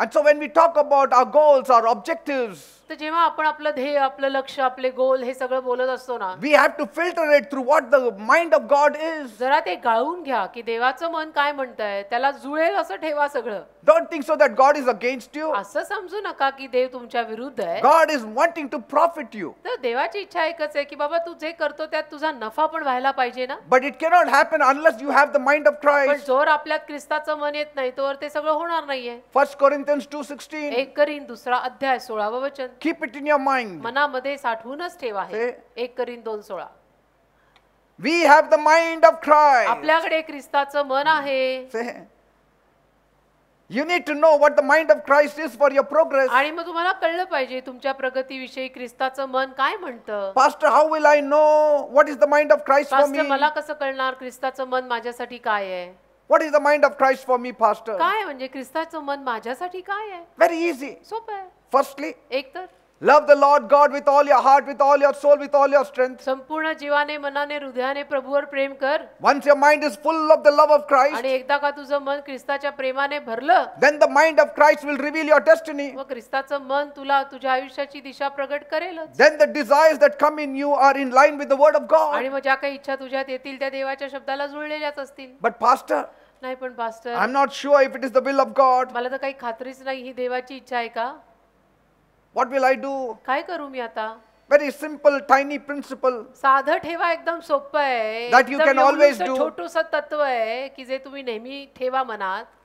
Speaker 2: And so when we talk about our goals, our objectives,
Speaker 1: तर जेव्हा आपण आपलं ध्येय आपलं लक्ष आपले गोल हे सगळं बोलत असतो ना we have
Speaker 2: to filter it through what the mind of God
Speaker 1: is जरा ते गाळून घ्या की देवाचं मन काय म्हणतंय त्याला जुळेल असं ठेवा सगळं don't
Speaker 2: think so that God is against you असं समजू नका की देव तुमच्या विरुद्ध आहे God is wanting to profit you
Speaker 1: तर देवाची इच्छा एकच आहे की बाबा तू जे करतो त्यात तुझा नफा पण व्हायला पाहिजे ना
Speaker 2: but it happen happen you you have mind mind of पण जोर
Speaker 1: आपल्यात ख्रिस्ताचं मन येत नाही तोवर ते सगळं होणार नाहीये
Speaker 2: फर्स्ट टू 2:16. एक करीन दुसरा अध्याय सोळावं वचन keep it in your mind.
Speaker 1: मनामध्ये साठवूनच ठेवा हे एक करीन दोन सोळा
Speaker 2: We have the mind of Christ.
Speaker 1: आपल्याकडे ख्रिस्ताचं मन आहे.
Speaker 2: You need to know what the mind of Christ is for your progress. आणि
Speaker 1: मग तुम्हाला कळलं पाहिजे तुमच्या प्रगतीविषयी ख्रिस्ताचं मन काय म्हणतं. Pastor,
Speaker 2: how will I know what is the mind of Christ for me? मला
Speaker 1: कसं कळणार ख्रिस्ताचं मन माझ्यासाठी काय आहे?
Speaker 2: What is the mind of Christ for me, pastor? काय म्हणजे ख्रिस्ताचं
Speaker 1: मन माझ्यासाठी काय आहे? Very easy. सोपं आहे. फर्स्टली एक
Speaker 2: love the Lord God with all heart with all your soul with all your strength
Speaker 1: संपूर्ण जीवाने मनाने हृदयाने प्रभूवर प्रेम कर
Speaker 2: once mind is full of the love of Christ आणि
Speaker 1: एकदा का तुझं मन ख्रिस्ताच्या प्रेमाने भरलं then the mind of Christ will reveal your destiny व ख्रिस्ताचं मन तुला तुझ्या आयुष्याची दिशा प्रगट करेल
Speaker 2: then the desires that come in you are in line with the word of God आणि
Speaker 1: मग ज्या काही इच्छा तुझ्यात येतील त्या देवाच्या शब्दाला जुळलेल्याच असतील बट फास्टर नाही पण pastor I not
Speaker 2: sure if it is the will of God
Speaker 1: मला तर काही खात्रीच नाही ही देवाची इच्छा आहे का व्हॉट विल आय डू काय करू मी आता
Speaker 2: व्हेरी सिम्पल टायनी प्रिन्सिपल
Speaker 1: साधं ठेवा एकदम सोपं आहे That you can can always एवढंसं तत्व आहे की जे तुम्ही नेहमी ठेवा मनात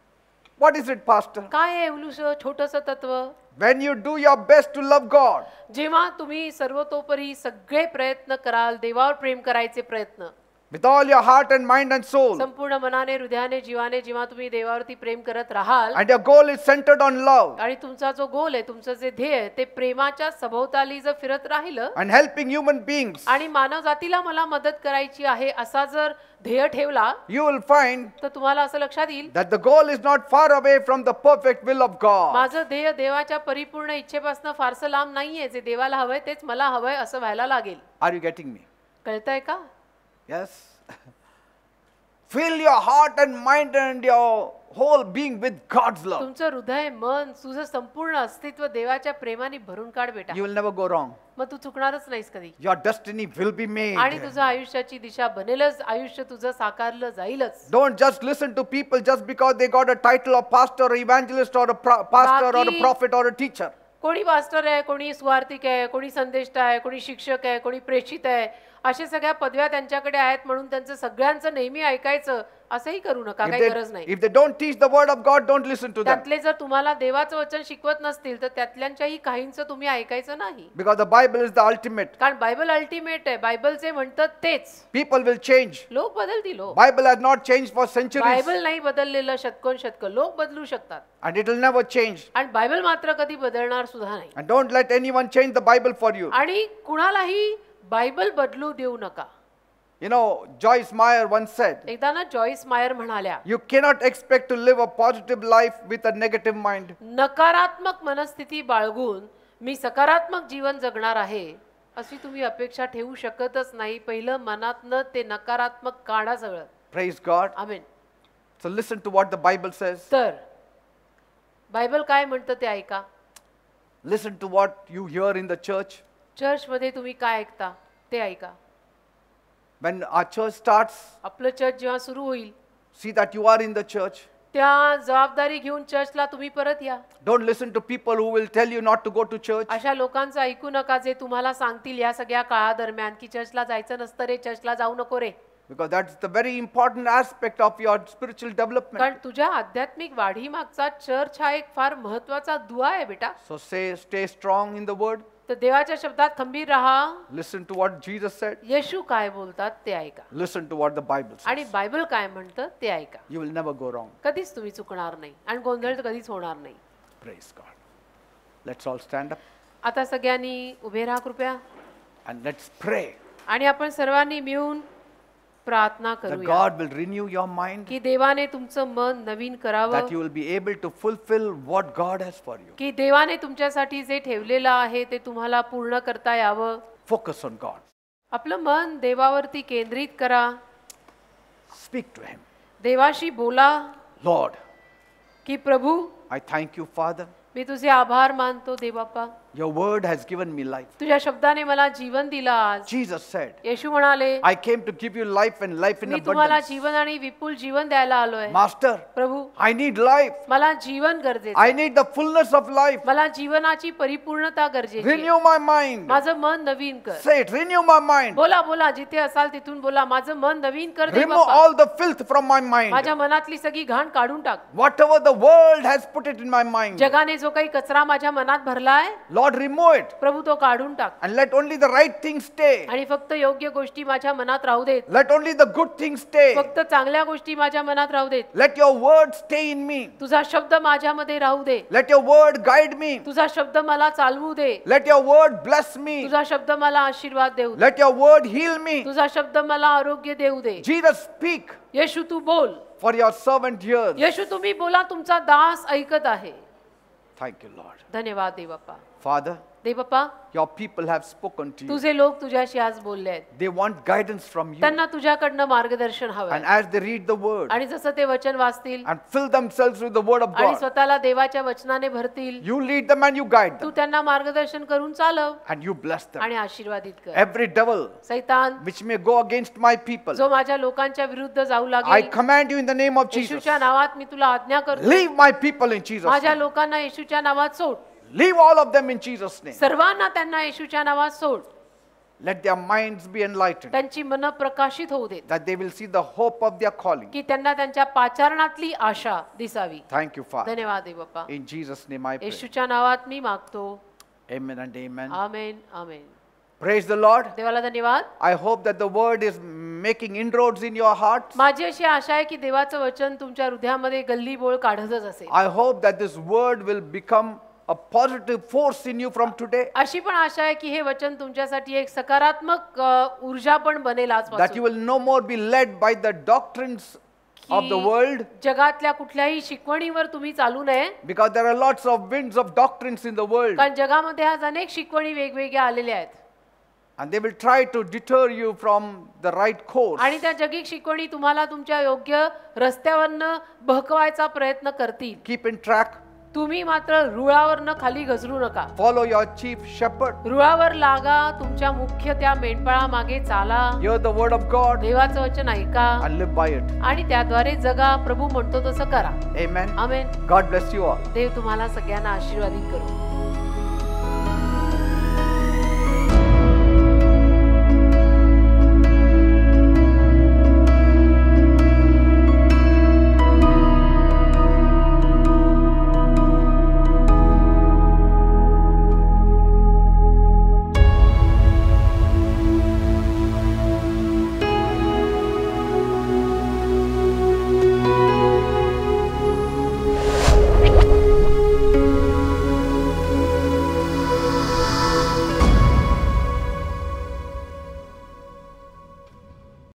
Speaker 2: What is it, Pastor? काय आहे सर छोटस तत्व When you do your best to love God, जेव्हा
Speaker 1: तुम्ही सर्वतोपरी सगळे प्रयत्न कराल देवावर प्रेम करायचे प्रयत्न
Speaker 2: With all your heart and mind and soul संपूर्ण
Speaker 1: मनाने हृदयाने जीवाने जेव्हा तुम्ही देवावरती प्रेम करत राहाल and
Speaker 2: your goal is centred on love
Speaker 1: आणि तुमचा जो गोल आहे तुमचं जे ध्येय आहे ते प्रेमाच्या सभोवताली जर फिरत राहिलं अँड
Speaker 2: हेल्पिंग ह्युमन बीइंग्स
Speaker 1: आणि मानव जातीला मला मदत करायची आहे असा जर
Speaker 2: ध्येय ठेवला यू विल फाइंड
Speaker 1: तर तुम्हाला असं लक्षात येईल
Speaker 2: that the goal is not far away from the perfect will of God
Speaker 1: माझं ध्येय देवाच्या परिपूर्ण इच्छेपासून फारसं लांब नाहीये जे देवाला हवंय तेच मला हवंय असं व्हायला लागेल आर यू गेटिंग मी कळतंय का
Speaker 2: Yes? Fill your heart and mind and your whole being with God's love.
Speaker 1: तुमचं हृदय मन तुझं संपूर्ण अस्तित्व देवाच्या प्रेमाने भरून काढ बेटा You
Speaker 2: will never go wrong.
Speaker 1: मग तू चुकणारच नाहीस कधी
Speaker 2: Your destiny will be made. आणि तुझ्या
Speaker 1: आयुष्याची दिशा बनेलच आयुष्य तुझं साकारलं जाईलच
Speaker 2: Don't just listen to people just because they got a title of pastor or evangelist or a pastor or a prophet or a teacher.
Speaker 1: कोणी पास्टर आहे कोणी स्वार्थिक आहे कोणी संदेष्टा आहे कोणी शिक्षक आहे कोणी प्रेषित आहे अशा सगळ्या पदव्या त्यांच्याकडे आहेत म्हणून त्यांचं सगळ्यांचं नेहमी ऐकायचं असंही करू नका काही गरज नाही
Speaker 2: if they don't teach the word of God don't listen to त्यातले
Speaker 1: जर तुम्हाला देवाचं वचन शिकवत नसतील तर त्यातल्यांच्याही काहींचं तुम्ही ऐकायचं नाही
Speaker 2: because the Bible is the ultimate
Speaker 1: कारण बायबल अल्टिमेट आहे बायबल जे म्हणतात तेच
Speaker 2: पीपल विल चेंज
Speaker 1: लोक बदलतील
Speaker 2: Bible has not change for century Bible नाही
Speaker 1: बदललेलं शतकोन शतक लोक बदलू शकतात
Speaker 2: अँड इट विल चेंज
Speaker 1: आणि बायबल मात्र कधी बदलणार सुद्धा नाही
Speaker 2: don't don't let one change the Bible for you
Speaker 1: आणि कुणालाही Bible badlu देऊ
Speaker 2: You know, Joyce Meyer once said,
Speaker 1: एकदा ना जॉयस मायर
Speaker 2: You cannot expect to live a positive life with a negative mind.
Speaker 1: नकारात्मक मनस्थिती बाळगून मी सकारात्मक जीवन जगणार आहे अशी तुम्ही अपेक्षा ठेवू शकतच नाही पहिलं मनातनं ते नकारात्मक काढा
Speaker 2: Praise God. Amen. So listen to what the Bible says. Sir,
Speaker 1: Bible काय म्हणतं ते
Speaker 2: Listen to what you hear in the church.
Speaker 1: Church मध्ये तुम्ही काय ऐकता ते ऐका
Speaker 2: वेन स्टार्ट
Speaker 1: आपलं चर्च जेव्हा सुरू होईल
Speaker 2: see that you are in the church
Speaker 1: त्या जबाबदारी घेऊन चर्चला तुम्ही परत या
Speaker 2: don't listen to people who will tell you not to to go church
Speaker 1: अशा लोकांचं ऐकू नका जे तुम्हाला सांगतील या सगळ्या काळा दरम्यान की चर्चला जायचं नसतं रे चर्चला जाऊ नको रे
Speaker 2: the important important of your spiritual development कारण
Speaker 1: तुझ्या आध्यात्मिक वाढीमागचा चर्च हा एक फार महत्वाचा दुवा आहे बेटा
Speaker 2: so say stay strong word
Speaker 1: तर देवाच्या शब्दात खंबीर राहा
Speaker 2: listen to what Jesus said
Speaker 1: येशू काय बोलतात ते ऐका
Speaker 2: listen to what the Bible आणि
Speaker 1: बायबल काय म्हणतं ते ऐका
Speaker 2: you will never go wrong
Speaker 1: कधीच तुम्ही चुकणार नाही आणि गोंधळ कधीच होणार नाही
Speaker 2: praise God let's all stand up
Speaker 1: आता सगळ्यांनी उभे राहा कृपया
Speaker 2: अँड लेट्स प्रे
Speaker 1: आणि आपण सर्वांनी मिळून प्रार्थना करूया God
Speaker 2: will renew your mind
Speaker 1: की देवाने तुमचं मन नवीन करावं that you
Speaker 2: will be able to fulfil what God has for you
Speaker 1: की देवाने तुमच्यासाठी जे ठेवलेलं आहे ते तुम्हाला पूर्ण करता यावं
Speaker 2: फोकस ऑन गॉड
Speaker 1: आपलं मन देवावरती केंद्रित करा स्पीक टू हिम देवाशी बोला लॉर्ड की प्रभू
Speaker 2: आय थँक यू फादर
Speaker 1: मी तुझे आभार मानतो देवाप्पा
Speaker 2: Your word has given me life.
Speaker 1: तुझ्या शब्दाने मला जीवन दिलं आज
Speaker 2: Jesus said,
Speaker 1: येशू म्हणाले
Speaker 2: I came to give you life and life in abundance. मी तुम्हाला
Speaker 1: जीवन आणि विपुल जीवन द्यायला आलोय Master,
Speaker 2: Prabhu I need life.
Speaker 1: मला जीवन गरजेचं I need
Speaker 2: the fullness of life.
Speaker 1: मला जीवनाची परिपूर्णता गरजेची आहे. Renew my mind. माझं मन नवीन कर Say it,
Speaker 2: renew my mind.
Speaker 1: बोला बोला जिथे असाल तिथून बोला माझं मन नवीन कर दे Remove all
Speaker 2: the filth from my mind. माझ्या
Speaker 1: मनातली सगळी घाण काढून टाक
Speaker 2: Whatever the world has put it in my mind.
Speaker 1: जगाने जो काही कचरा माझ्या मनात भरलाय
Speaker 2: God remove it.
Speaker 1: प्रभू तो काढून टाक. And let only the right things stay. आणि फक्त योग्य गोष्टी माझ्या मनात राहू देत. Let only the good things stay. फक्त चांगल्या गोष्टी माझ्या मनात राहू देत.
Speaker 2: Let your word stay in me. तुझा शब्द माझ्यामध्ये राहू दे. Let your word guide me. तुझा शब्द मला चालवू दे. Let your word bless me.
Speaker 1: तुझा शब्द मला आशीर्वाद देऊ. Let your word heal me. तुझा शब्द मला आरोग्य देऊ दे. Jesus speak. येशू तू बोल.
Speaker 2: For your servant hears. येशू
Speaker 1: तुम्ही बोला तुमचा दास ऐकत आहे. Thank you Lord. धन्यवाद देव
Speaker 2: Father, your people have spoken to you. तुझे
Speaker 1: लोक तुझ्याशी
Speaker 2: They want guidance from you. त्यांना
Speaker 1: मार्गदर्शन And
Speaker 2: as they read the word
Speaker 1: आणि जसं ते वचन वाचतील
Speaker 2: and fill themselves with the word of आणि God,
Speaker 1: स्वतःला देवाच्या वचनाने भरतील
Speaker 2: you lead them and you guide Tu
Speaker 1: them. त्यांना मार्गदर्शन करून चालव
Speaker 2: And you bless them.
Speaker 1: आणि आशीर्वादित कर Every devil सैतान
Speaker 2: which may go against my people, जो
Speaker 1: माझ्या लोकांच्या विरुद्ध जाऊ I
Speaker 2: command you in the name of Jesus.
Speaker 1: नावात मी तुला आज्ञा करतो Leave
Speaker 2: my people in Jesus' माझ्या name.
Speaker 1: लोकांना येशूच्या नावात
Speaker 2: Leave all of them in Jesus' name. Let their minds be enlightened. That they will see the hope of their calling. Thank you
Speaker 1: Father.
Speaker 2: In Jesus name I
Speaker 1: pray.
Speaker 2: Amen and amen.
Speaker 1: Amen. Amen.
Speaker 2: Praise the Lord. I hope that the word is making inroads in your heart.
Speaker 1: I
Speaker 2: hope that this word will become a positive force in you from today
Speaker 1: अशी पण आशा आहे की हे वचन तुमच्यासाठी एक सकारात्मक अ, ऊर्जा पण बनेल that you
Speaker 2: will no more be led by the doctrines of the world
Speaker 1: जगातल्या कुठल्याही शिकवणीवर तुम्ही चालू नये
Speaker 2: because there are lots of winds of doctrines in the world कारण
Speaker 1: जगामध्ये आज अनेक शिकवणी वेगवेगळ्या आलेल्या आहेत
Speaker 2: and they will try to deter you from the right course आणि
Speaker 1: त्या जगिक शिकवणी तुम्हाला तुमच्या योग्य रस्त्यावरनं भहकवायचा प्रयत्न करतील keep in track तुम्ही मात्र रुळावर न खाली घसरू नका
Speaker 2: फॉलो युअर चीफ शेपर्ड
Speaker 1: रुळावर लागा तुमच्या मुख्य त्या मेंढपाळा मागे चाला
Speaker 2: your the word of God देवाचं
Speaker 1: वचन ऐका अँड बाय आणि त्याद्वारे जगा प्रभू म्हणतो तसं करा amen amen
Speaker 2: God bless you all
Speaker 1: देव तुम्हाला सगळ्यांना आशीर्वादित करू